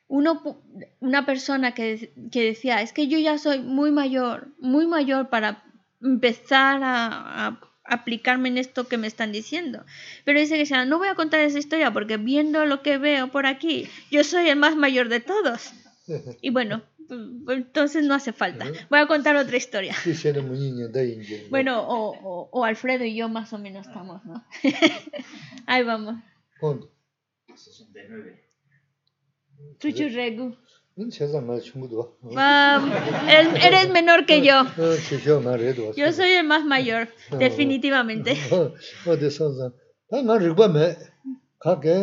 uno, una persona que, decía, es que yo ya soy muy mayor, muy mayor para empezar a, aplicarme en esto que me están diciendo. Pero dice que sea, no voy a contar esa historia porque viendo lo que veo por aquí, yo soy el más mayor de todos. Y bueno, pues, entonces no hace falta. Voy a contar otra historia. Bueno, o, Alfredo y yo más o menos estamos, ¿no? Ahí vamos. 69. Tuchu regu. Nun seza ma chungu do. Ma el eres menor que yo. Sí, ah, yo más soy el más mayor, ah. definitivamente. O ah, de soza. Ta ma rigba me. Ka ge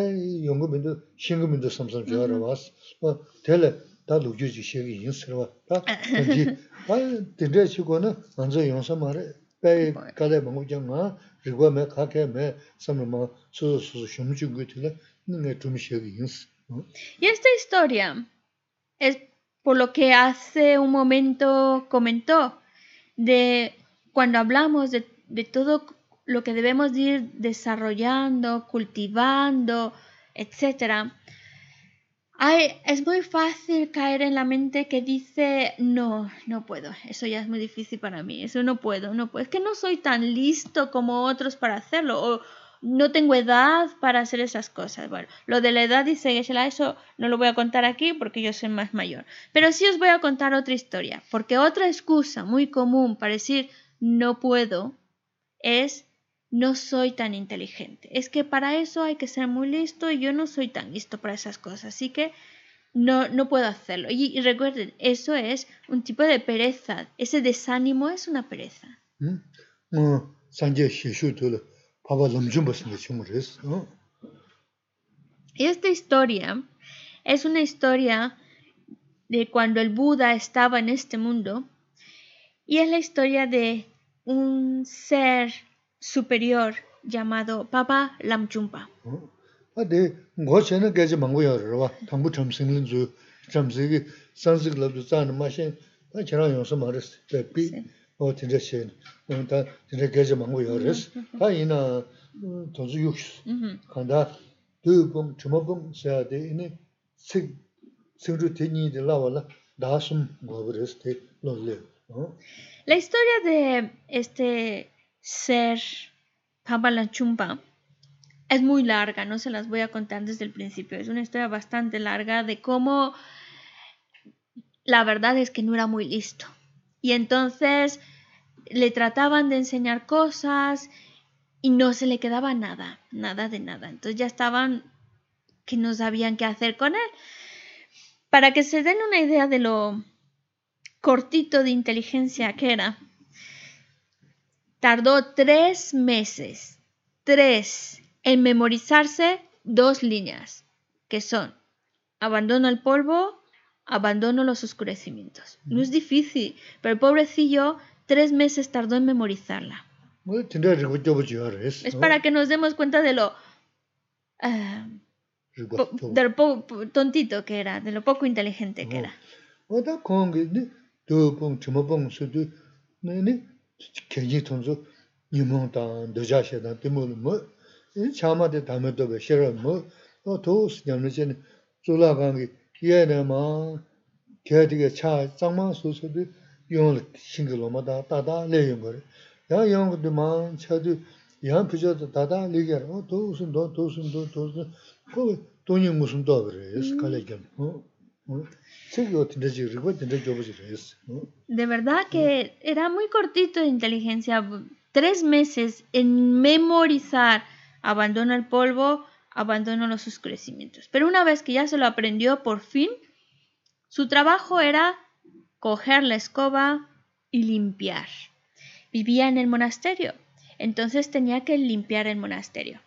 yongu mindo, singu mindo samsam jara vas. Mm-hmm. O tele ta lugu ji Y esta historia es por lo que hace un momento comentó de cuando hablamos de, todo lo que debemos ir desarrollando, cultivando, etc. Hay, es muy fácil caer en la mente que dice, no, no puedo, eso ya es muy difícil para mí, eso no puedo, no puedo, es que no soy tan listo como otros para hacerlo, o, no tengo edad para hacer esas cosas. Bueno, lo de la edad y dice eso no lo voy a contar aquí porque yo soy más mayor. Pero sí os voy a contar otra historia, porque otra excusa muy común para decir no puedo es no soy tan inteligente. Es que para eso hay que ser muy listo y yo no soy tan listo para esas cosas, así que no, no puedo hacerlo. Y, recuerden, eso es un tipo de pereza. Ese desánimo es una pereza. ¿Mm? Ah, esta historia es una historia de cuando el Buda estaba en este mundo y es la historia de un ser superior llamado papa Lamchumpa. La historia de este ser Pampa Chumpa es muy larga, no se las voy a contar desde el principio. Es una historia bastante larga de cómo la verdad es que no era muy listo. Y entonces le trataban de enseñar cosas y no se le quedaba nada, nada de nada. Entonces ya estaban que no sabían qué hacer con él. Para que se den una idea de lo cortito de inteligencia que era, tardó tres meses, tres, en memorizarse dos líneas, que son abandono el polvo abandono los oscurecimientos. No es difícil, pero el pobrecillo tres meses tardó en memorizarla. Es para que nos demos cuenta de lo... Ah, de lo tontito que era, de lo poco inteligente que oh. era. De verdad que era muy cortito de inteligencia, tres meses en memorizar, abandono el polvo, abandonó los sus crecimientos. Pero una vez que ya se lo aprendió por fin, su trabajo era coger la escoba y limpiar. Vivía en el monasterio, entonces tenía que limpiar el monasterio,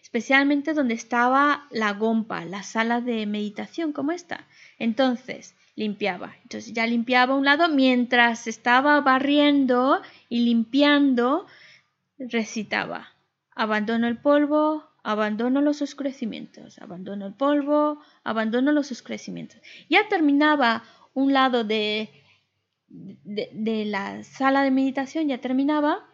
especialmente donde estaba la gompa, la sala de meditación como esta. Entonces, limpiaba. Entonces ya limpiaba un lado mientras estaba barriendo y limpiando, recitaba. Abandonó el polvo, abandono los oscurecimientos, abandono el polvo, abandono los oscurecimientos. Ya terminaba un lado de, de, la sala de meditación, ya terminaba,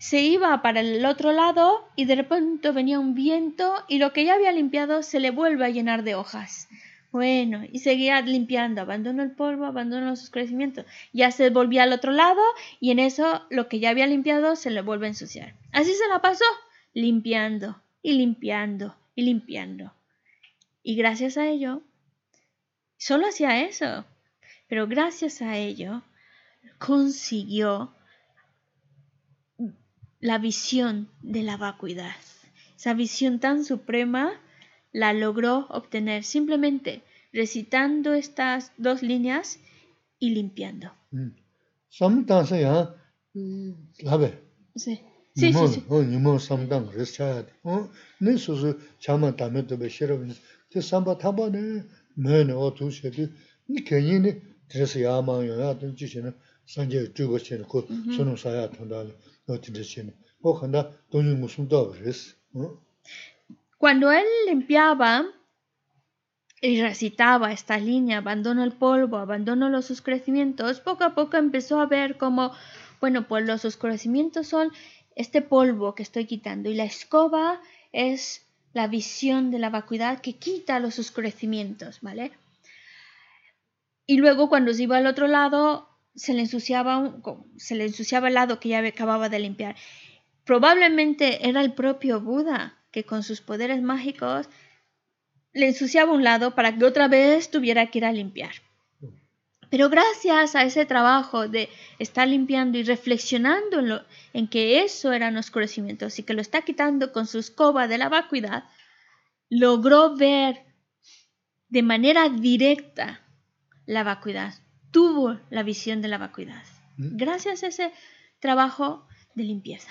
se iba para el otro lado y de repente venía un viento y lo que ya había limpiado se le vuelve a llenar de hojas. Bueno, y seguía limpiando, abandono el polvo, abandono los crecimientos. Ya se volvía al otro lado y en eso lo que ya había limpiado se le vuelve a ensuciar. Así se la pasó, limpiando, y limpiando y limpiando. Y gracias a ello, solo hacía eso, pero gracias a ello consiguió la visión de la vacuidad. Esa visión tan suprema la logró obtener simplemente recitando estas dos líneas y limpiando. Mm. mm sí. Cuando él limpiaba y recitaba esta línea, abandono el polvo, abandonó los oscurecimientos, poco a poco empezó a ver como, bueno, pues los oscurecimientos son este polvo que estoy quitando y la escoba es la visión de la vacuidad que quita los oscurecimientos, ¿vale? Y luego cuando se iba al otro lado se le ensuciaba, se le ensuciaba el lado que ya acababa de limpiar. Probablemente era el propio Buda que con sus poderes mágicos le ensuciaba un lado para que otra vez tuviera que ir a limpiar. Pero gracias a ese trabajo de estar limpiando y reflexionando en, lo, en que eso eran los conocimientos y que lo está quitando con su escoba de la vacuidad, logró ver de manera directa la vacuidad, tuvo la visión de la vacuidad. Mm. Gracias a ese trabajo de limpieza.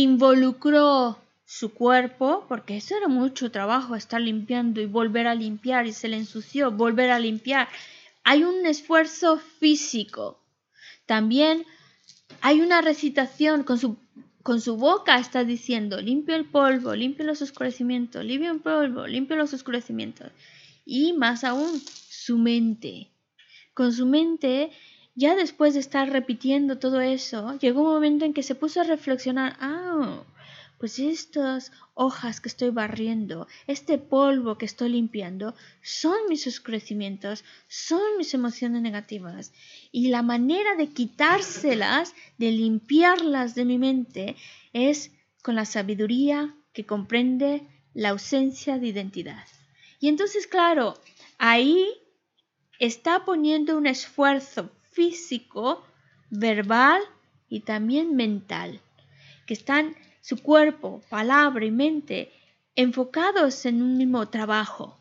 involucró su cuerpo, porque eso era mucho trabajo, estar limpiando y volver a limpiar y se le ensució, volver a limpiar. Hay un esfuerzo físico. También hay una recitación con su, con su boca, está diciendo, limpio el polvo, limpio los oscurecimientos, limpio el polvo, limpio los oscurecimientos. Y más aún, su mente. Con su mente ya después de estar repitiendo todo eso, llegó un momento en que se puso a reflexionar, ah, pues estas hojas que estoy barriendo, este polvo que estoy limpiando, son mis oscurecimientos, son mis emociones negativas. Y la manera de quitárselas, de limpiarlas de mi mente, es con la sabiduría que comprende la ausencia de identidad. Y entonces, claro, ahí está poniendo un esfuerzo físico, verbal y también mental, que están su cuerpo, palabra y mente enfocados en un mismo trabajo.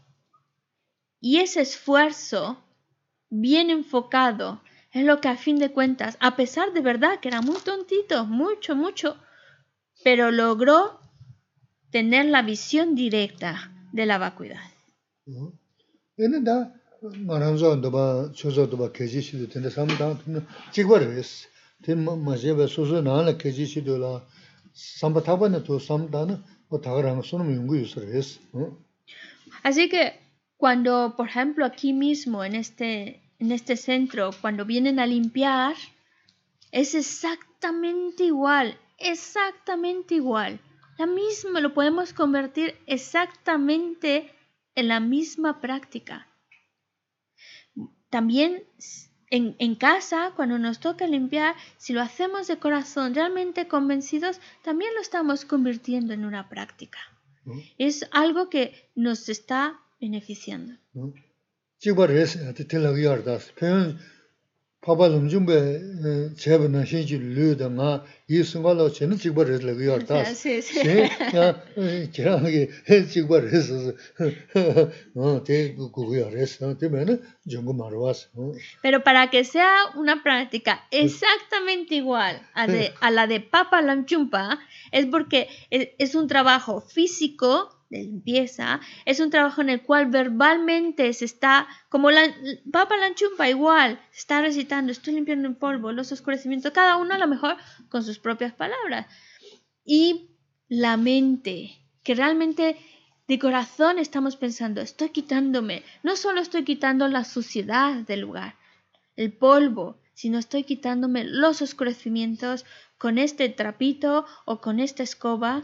Y ese esfuerzo bien enfocado es lo que a fin de cuentas, a pesar de verdad que era muy tontito, mucho, mucho, pero logró tener la visión directa de la vacuidad. Uh maranzo ndoba chozo ndoba keji shido tende samdang tende chigwa rwes tende majebe suzo nana keji shido la samba taba na o taga rana sunum yungu yus rwes mm. así que cuando por ejemplo aquí mismo en este en este centro cuando vienen a limpiar es exactamente igual exactamente igual la misma lo podemos convertir exactamente en la misma práctica también en, casa, cuando nos toca limpiar, si lo hacemos de corazón realmente convencidos, también lo estamos convirtiendo en una práctica. Mm. Es algo que nos está beneficiando. Mm. Pero para que sea una práctica exactamente igual a la de Papa Lamchumpa es porque e, es un trabajo físico de limpieza, es un trabajo en el cual verbalmente se está, como la, Papa lanchupa, igual, está recitando, estoy limpiando el polvo, los oscurecimientos, cada uno a lo mejor con sus propias palabras. Y la mente, que realmente de corazón estamos pensando, estoy quitándome, no solo estoy quitando la suciedad del lugar, el polvo, sino estoy quitándome los oscurecimientos con este trapito o con esta escoba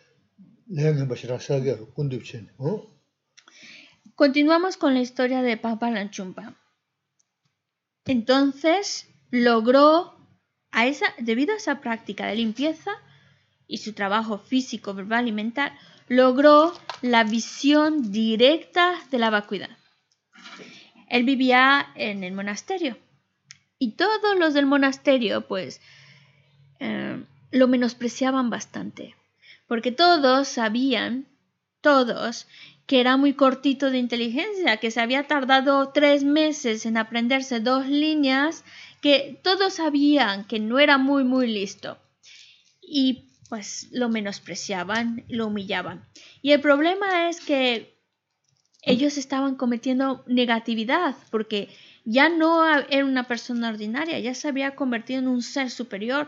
Continuamos con la historia de Papa Lanchumpa. Entonces logró, a esa, debido a esa práctica de limpieza y su trabajo físico, verbal y mental, logró la visión directa de la vacuidad. Él vivía en el monasterio y todos los del monasterio pues eh, lo menospreciaban bastante porque todos sabían, todos, que era muy cortito de inteligencia, que se había tardado tres meses en aprenderse dos líneas, que todos sabían que no era muy, muy listo. Y pues lo menospreciaban, lo humillaban. Y el problema es que ellos estaban cometiendo negatividad, porque ya no era una persona ordinaria, ya se había convertido en un ser superior,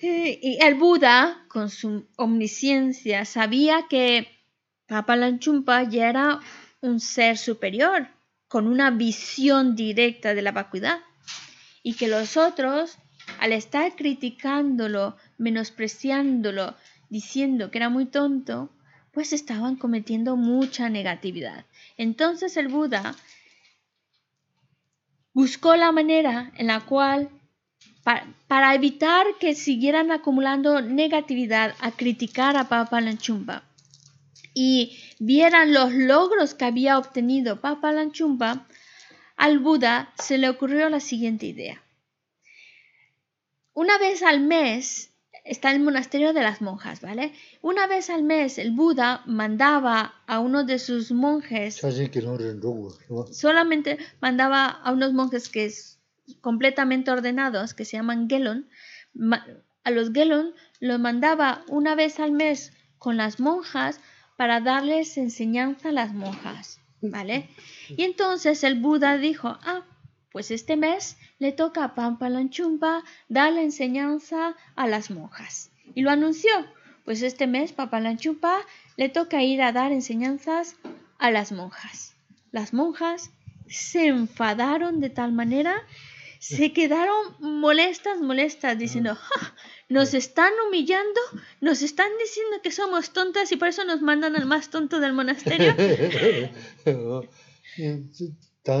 Y el Buda, con su omnisciencia, sabía que Papalanchumpa ya era un ser superior, con una visión directa de la vacuidad, y que los otros, al estar criticándolo, menospreciándolo, diciendo que era muy tonto, pues estaban cometiendo mucha negatividad. Entonces el Buda buscó la manera en la cual para, evitar que siguieran acumulando negatividad a criticar a Papa Lanchumba y vieran los logros que había obtenido Papa Lanchumba, al Buda se le ocurrió la siguiente idea. Una vez al mes está el monasterio de las monjas, ¿vale? Una vez al mes el Buda mandaba a uno de sus monjes, solamente mandaba a unos monjes que es completamente ordenados, que se llaman Gelon, a los Gelon los mandaba una vez al mes con las monjas para darles enseñanza a las monjas, ¿vale? Y entonces el Buda dijo, ah, pues este mes le toca a Pampa Lanchumpa dar la enseñanza a las monjas. Y lo anunció, pues este mes Pampa Lanchumpa le toca ir a dar enseñanzas a las monjas. Las monjas se enfadaron de tal manera, se quedaron molestas, molestas, diciendo, ah. nos están humillando, nos están diciendo que somos tontas y por eso nos mandan al más tonto del monasterio. Oh,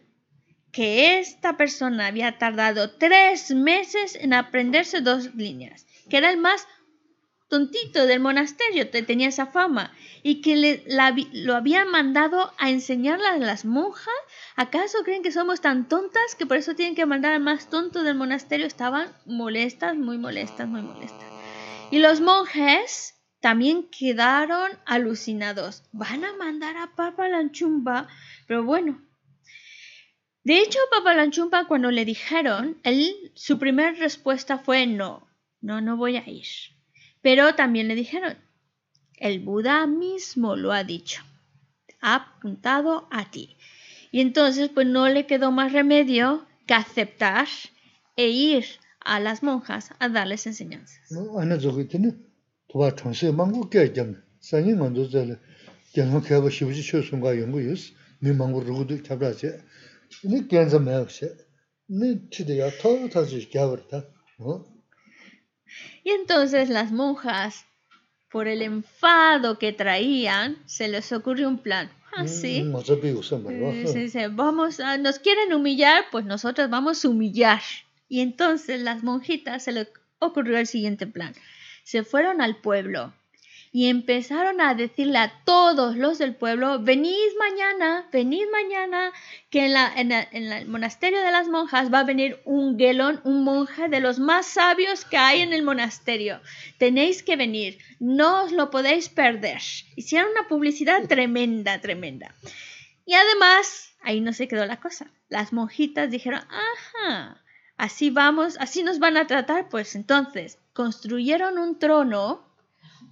que esta persona había tardado tres meses en aprenderse dos líneas, que era el más tontito del monasterio, tenía esa fama, y que le, lo habían mandado a enseñarlas a las monjas. ¿Acaso creen que somos tan tontas que por eso tienen que mandar al más tonto del monasterio? Estaban molestas, muy molestas, muy molestas. Y los monjes también quedaron alucinados. Van a mandar a Papa Lanchumba, pero bueno, de hecho, Papalanchumpa, cuando le dijeron, él, su primera respuesta fue no, no, no voy a ir. Pero también le dijeron, el Buda mismo lo ha dicho, ha apuntado a ti. Y entonces, pues no le quedó más remedio que aceptar e ir a las monjas a darles enseñanzas. Y entonces las monjas por el enfado que traían se les ocurrió un plan. Así. Ah, mm, ah. vamos nos quieren humillar, pues nosotros vamos a humillar. Y entonces las monjitas se les ocurrió el siguiente plan. Se fueron al pueblo y empezaron a decirle a todos los del pueblo, venid mañana, venid mañana, que en, la, en, el monasterio de las monjas va a venir un guelón, un monje de los más sabios que hay en el monasterio. Tenéis que venir, no os lo podéis perder. Hicieron una publicidad tremenda, tremenda. Y además, ahí no se quedó la cosa. Las monjitas dijeron, ajá, así vamos, así nos van a tratar, pues entonces construyeron un trono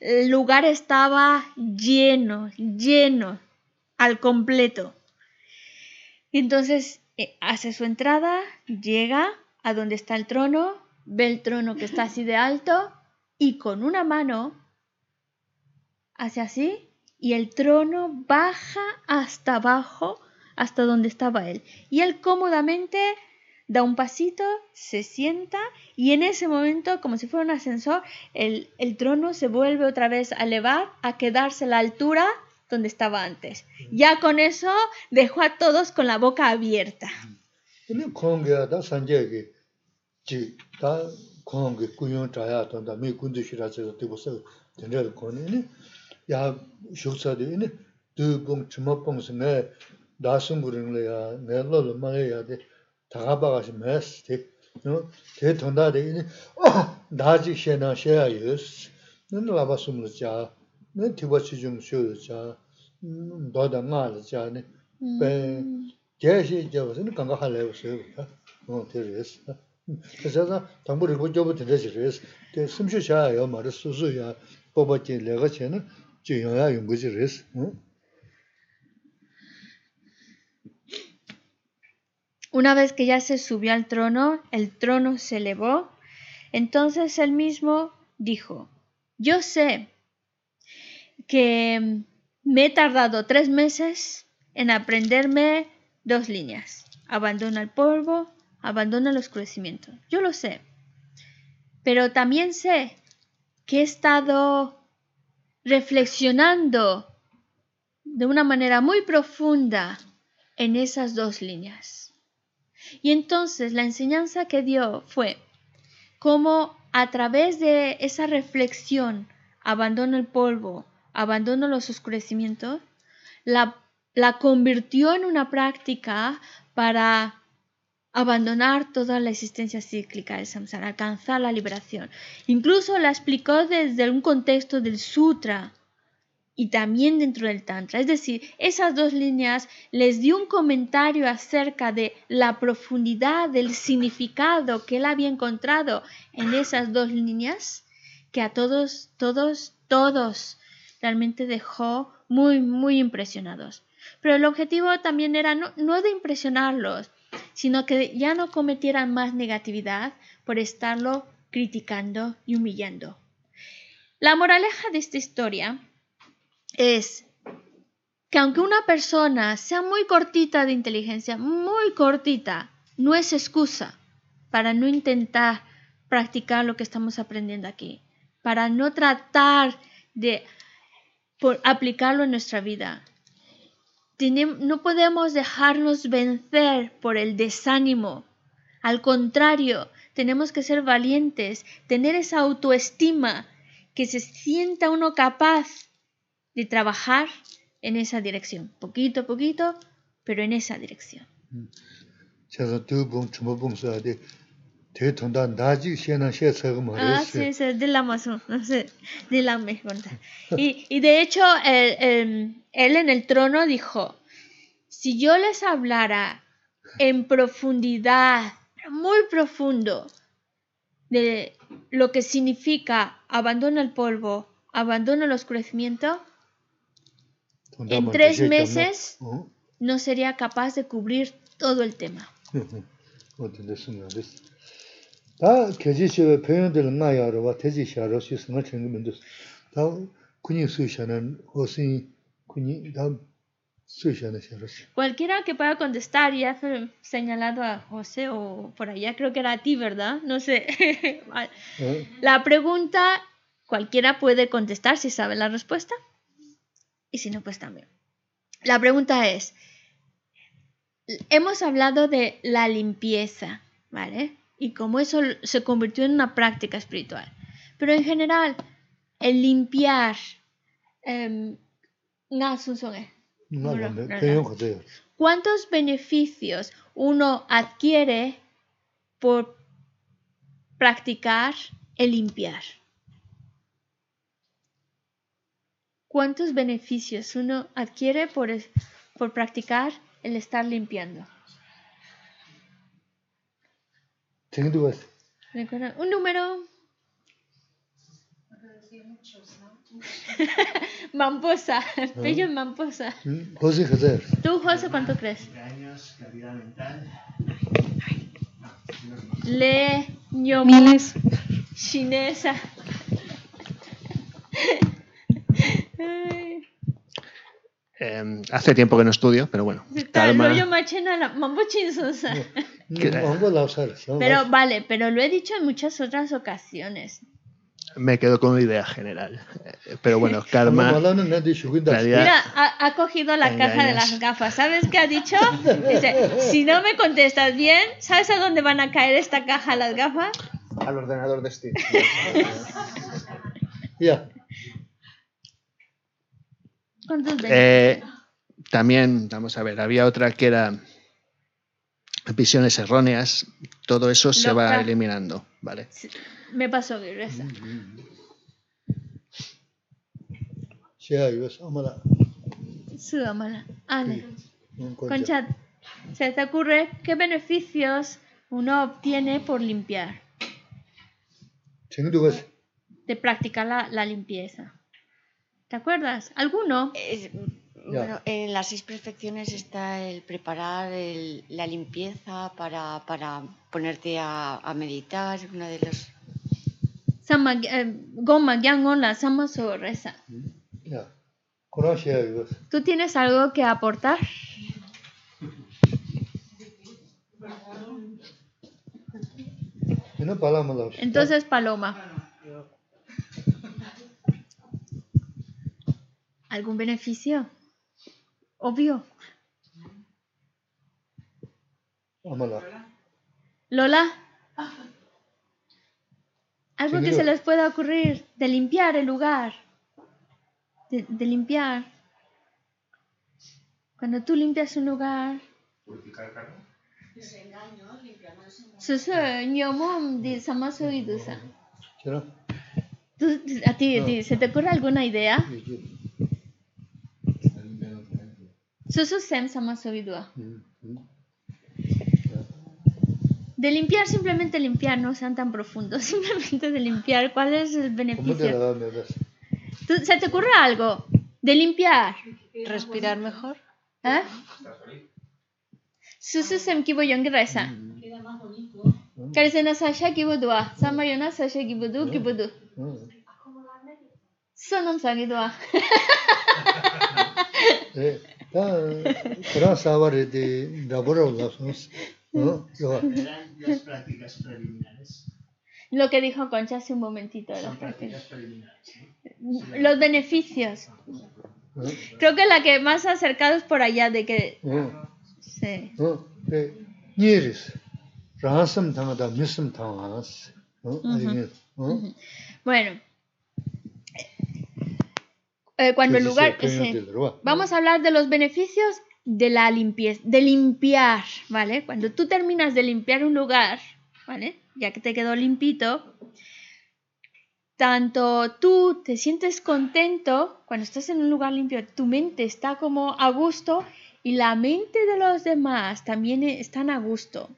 El lugar estaba lleno, lleno, al completo. Entonces eh, hace su entrada, llega a donde está el trono, ve el trono que está así de alto y con una mano hace así y el trono baja hasta abajo, hasta donde estaba él. Y él cómodamente da un pasito, se sienta y en ese momento, como si fuera un ascensor, el, trono se vuelve otra vez a elevar, a quedarse a la altura donde estaba antes. Mm. Ya con eso dejó a todos con la boca abierta. Mm. dāgābhāgāsi mēs, tē tōndā dē kī nī, nācī kshēnā kshēyā yūs, nī 자. labhāsūm rūcchā, nī tība chīchūng chū rūcchā, nī dōdhā ngā rūcchā, nī bēng kēshī khyā gāsī nī kāngā khālā yūs, tē rūcchā. Tē 말을 tāṅbū rīgbhū gyōbhū 전에 rūcchā rūcchā, tē 응? Una vez que ya se subió al trono, el trono se elevó, entonces él mismo dijo, yo sé que me he tardado tres meses en aprenderme dos líneas. Abandona el polvo, abandona el oscurecimiento. Yo lo sé. Pero también sé que he estado reflexionando de una manera muy profunda en esas dos líneas. Y entonces la enseñanza que dio fue cómo a través de esa reflexión, abandono el polvo, abandono los oscurecimientos, la, convirtió en una práctica para abandonar toda la existencia cíclica del samsara, alcanzar la liberación. Incluso la explicó desde un contexto del sutra, y también dentro del Tantra. Es decir, esas dos líneas les dio un comentario acerca de la profundidad del significado que él había encontrado en esas dos líneas, que a todos, todos, todos realmente dejó muy, muy impresionados. Pero el objetivo también era no, no de impresionarlos, sino que ya no cometieran más negatividad por estarlo criticando y humillando. La moraleja de esta historia es que aunque una persona sea muy cortita de inteligencia, muy cortita, no es excusa para no intentar practicar lo que estamos aprendiendo aquí, para no tratar de aplicarlo en nuestra vida. No podemos dejarnos vencer por el desánimo. Al contrario, tenemos que ser valientes, tener esa autoestima, que se sienta uno capaz trabajar en esa dirección, poquito a poquito, pero en esa dirección. y, de hecho, él, él en el trono dijo, si yo les hablara en profundidad, muy profundo, de lo que significa abandona el polvo, abandona los crecimientos en tres meses no sería capaz de cubrir todo el tema. Cualquiera que pueda contestar y ha señalado a José o por allá creo que era a ti, ¿verdad? No sé. Ah. La pregunta cualquiera puede contestar si sabe la respuesta y si no, pues también. La pregunta es, hemos hablado de la limpieza, ¿vale? Y cómo eso se convirtió en una práctica espiritual. Pero en general, el limpiar... Em, ¿Cuántos beneficios uno adquiere por practicar el limpiar? cuántos beneficios uno adquiere por, por practicar el estar limpiando. Un número. Mamposa, bello ah. Mamposa. José José. ¿Tú, José, cuánto crees? años? calidad mental. Le, Miles. Chinesa. Eh, hace tiempo que no estudio, pero bueno. Pero vale, pero lo he dicho en muchas otras ocasiones. Me quedo con una idea general. Eh, pero bueno, karma. Mira, ha, cogido la caja de las gafas. ¿Sabes qué ha dicho? si no me contestas bien, ¿sabes a dónde van a caer esta caja las gafas? Al ordenador de Steve. Ya. Eh, también, vamos a ver, había otra que era visiones erróneas. Todo eso se va eliminando, ¿vale? Sí. Me pasó que ah, con Concha, ¿se te ocurre qué beneficios uno obtiene por limpiar? De practicar la limpieza. ¿Te acuerdas? ¿Alguno? bueno, en las seis perfecciones está el preparar la limpieza para, ponerte a, meditar, una de las... Eh, goma, gyangola, sama reza ¿Tú tienes algo que aportar? Entonces, Paloma. algún beneficio. Obvio. Lola. Ah. Algo que se les pueda ocurrir de limpiar el lugar. De, limpiar. Cuando tú limpias un lugar. se te ocurre alguna idea? Sosos Sem De limpiar, simplemente limpiar, no sean tan profundos, simplemente de limpiar, ¿cuál es el beneficio? ¿Tú, ¿Se te ocurre algo? De limpiar. Respirar mejor. ¿Eh? ¿Ah? Sususem que reza. Karsena sasha kibo dua. Samayona sasha kibo du kibo du. Sonam sagi dua. Eh. 다 그라스 아바르디 라보로라스노스 ¿no? Las prácticas preliminares. Lo que dijo Concha hace un momentito. de las prácticas preliminares. ¿eh? Mm, los beneficios. Ah. Creo que la que más acercados por allá de que... Oh. Sí. Oh, eh, nieres. Ransam tangada, misam ¿no? Bueno. Eh, cuando el lugar... vamos a hablar de los beneficios de la limpieza, de limpiar, ¿vale? Cuando tú terminas de limpiar un lugar, ¿vale? Ya que te quedó limpito, tanto tú te sientes contento cuando estás en un lugar limpio, tu mente está como a gusto y la mente de los demás también están a gusto.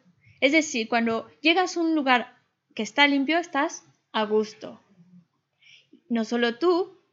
Es decir, cuando llegas a un lugar que está limpio, estás a gusto. No solo tú,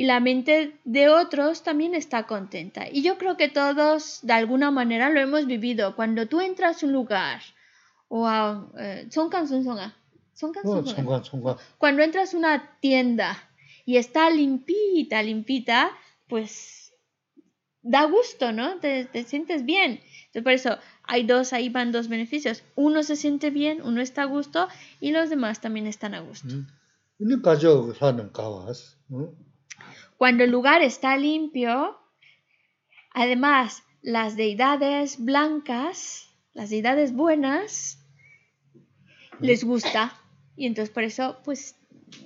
y la mente de otros también está contenta. Y yo creo que todos de alguna manera lo hemos vivido. Cuando tú entras a un lugar o eh, oh, son son Cuando entras a una tienda y está limpita, limpita, pues da gusto, ¿no? Te, sientes bien. Entonces, por eso hay dos, ahí van dos beneficios. Uno se siente bien, uno está a gusto y los demás también están a gusto. Mm. Cuando el lugar está limpio, además las deidades blancas, las deidades buenas, les gusta y entonces por eso pues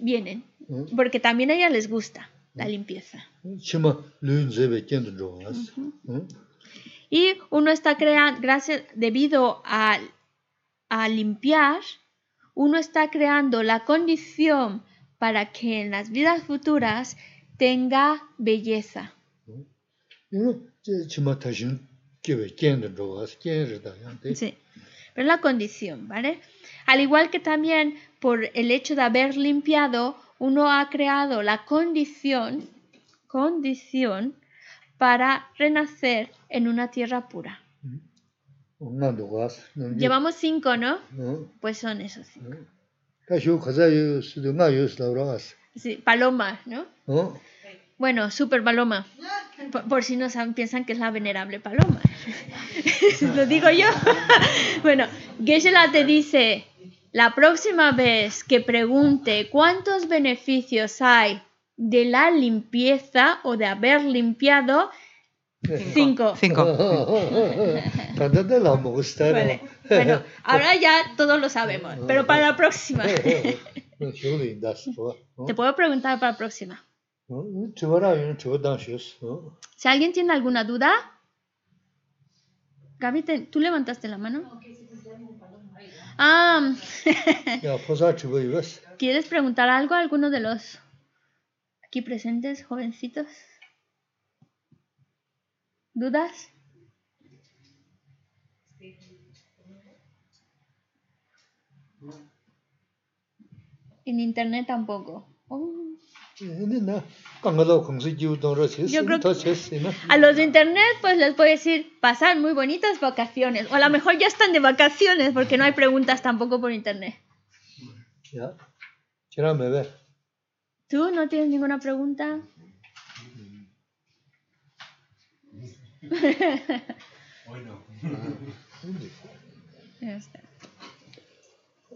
vienen, mm. porque también a ellas les gusta la mm. limpieza. Mm. Y uno está creando, gracias, debido a, a limpiar, uno está creando la condición para que en las vidas futuras tenga belleza. Sí. Pero la condición, ¿vale? Al igual que también por el hecho de haber limpiado, uno ha creado la condición, condición para renacer en una tierra pura. Mm-hmm. Llevamos cinco, ¿no? Pues son esos cinco. Sí, paloma, ¿no? Bueno, Super Paloma. Por, si no saben, piensan que es la venerable paloma. Lo digo yo. bueno, Geshe-la te dice, la próxima vez que pregunte cuántos beneficios hay de la limpieza o de haber limpiado, cinco. Cinco. Bueno, ahora ya todos lo sabemos, pero para la próxima. ¿Te puedo preguntar para la próxima? Mm, mm, si alguien tiene alguna duda, Gaby, ¿tú levantaste la mano? Ah, pues, ah ¿quieres preguntar algo a alguno de los aquí presentes, jovencitos? ¿Dudas? En internet tampoco. Oh a los de internet pues les puedes decir, pasan muy bonitas vacaciones. O a lo mejor ya están de vacaciones porque no hay preguntas tampoco por internet. Ya. ver. ¿Tú no tienes ninguna pregunta? Bueno. ya está.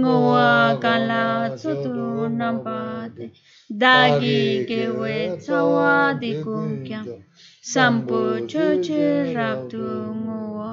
ngoa kalat tsudu nambate dagi kewe tsawa di kumkyam sampo choche raptu ngoa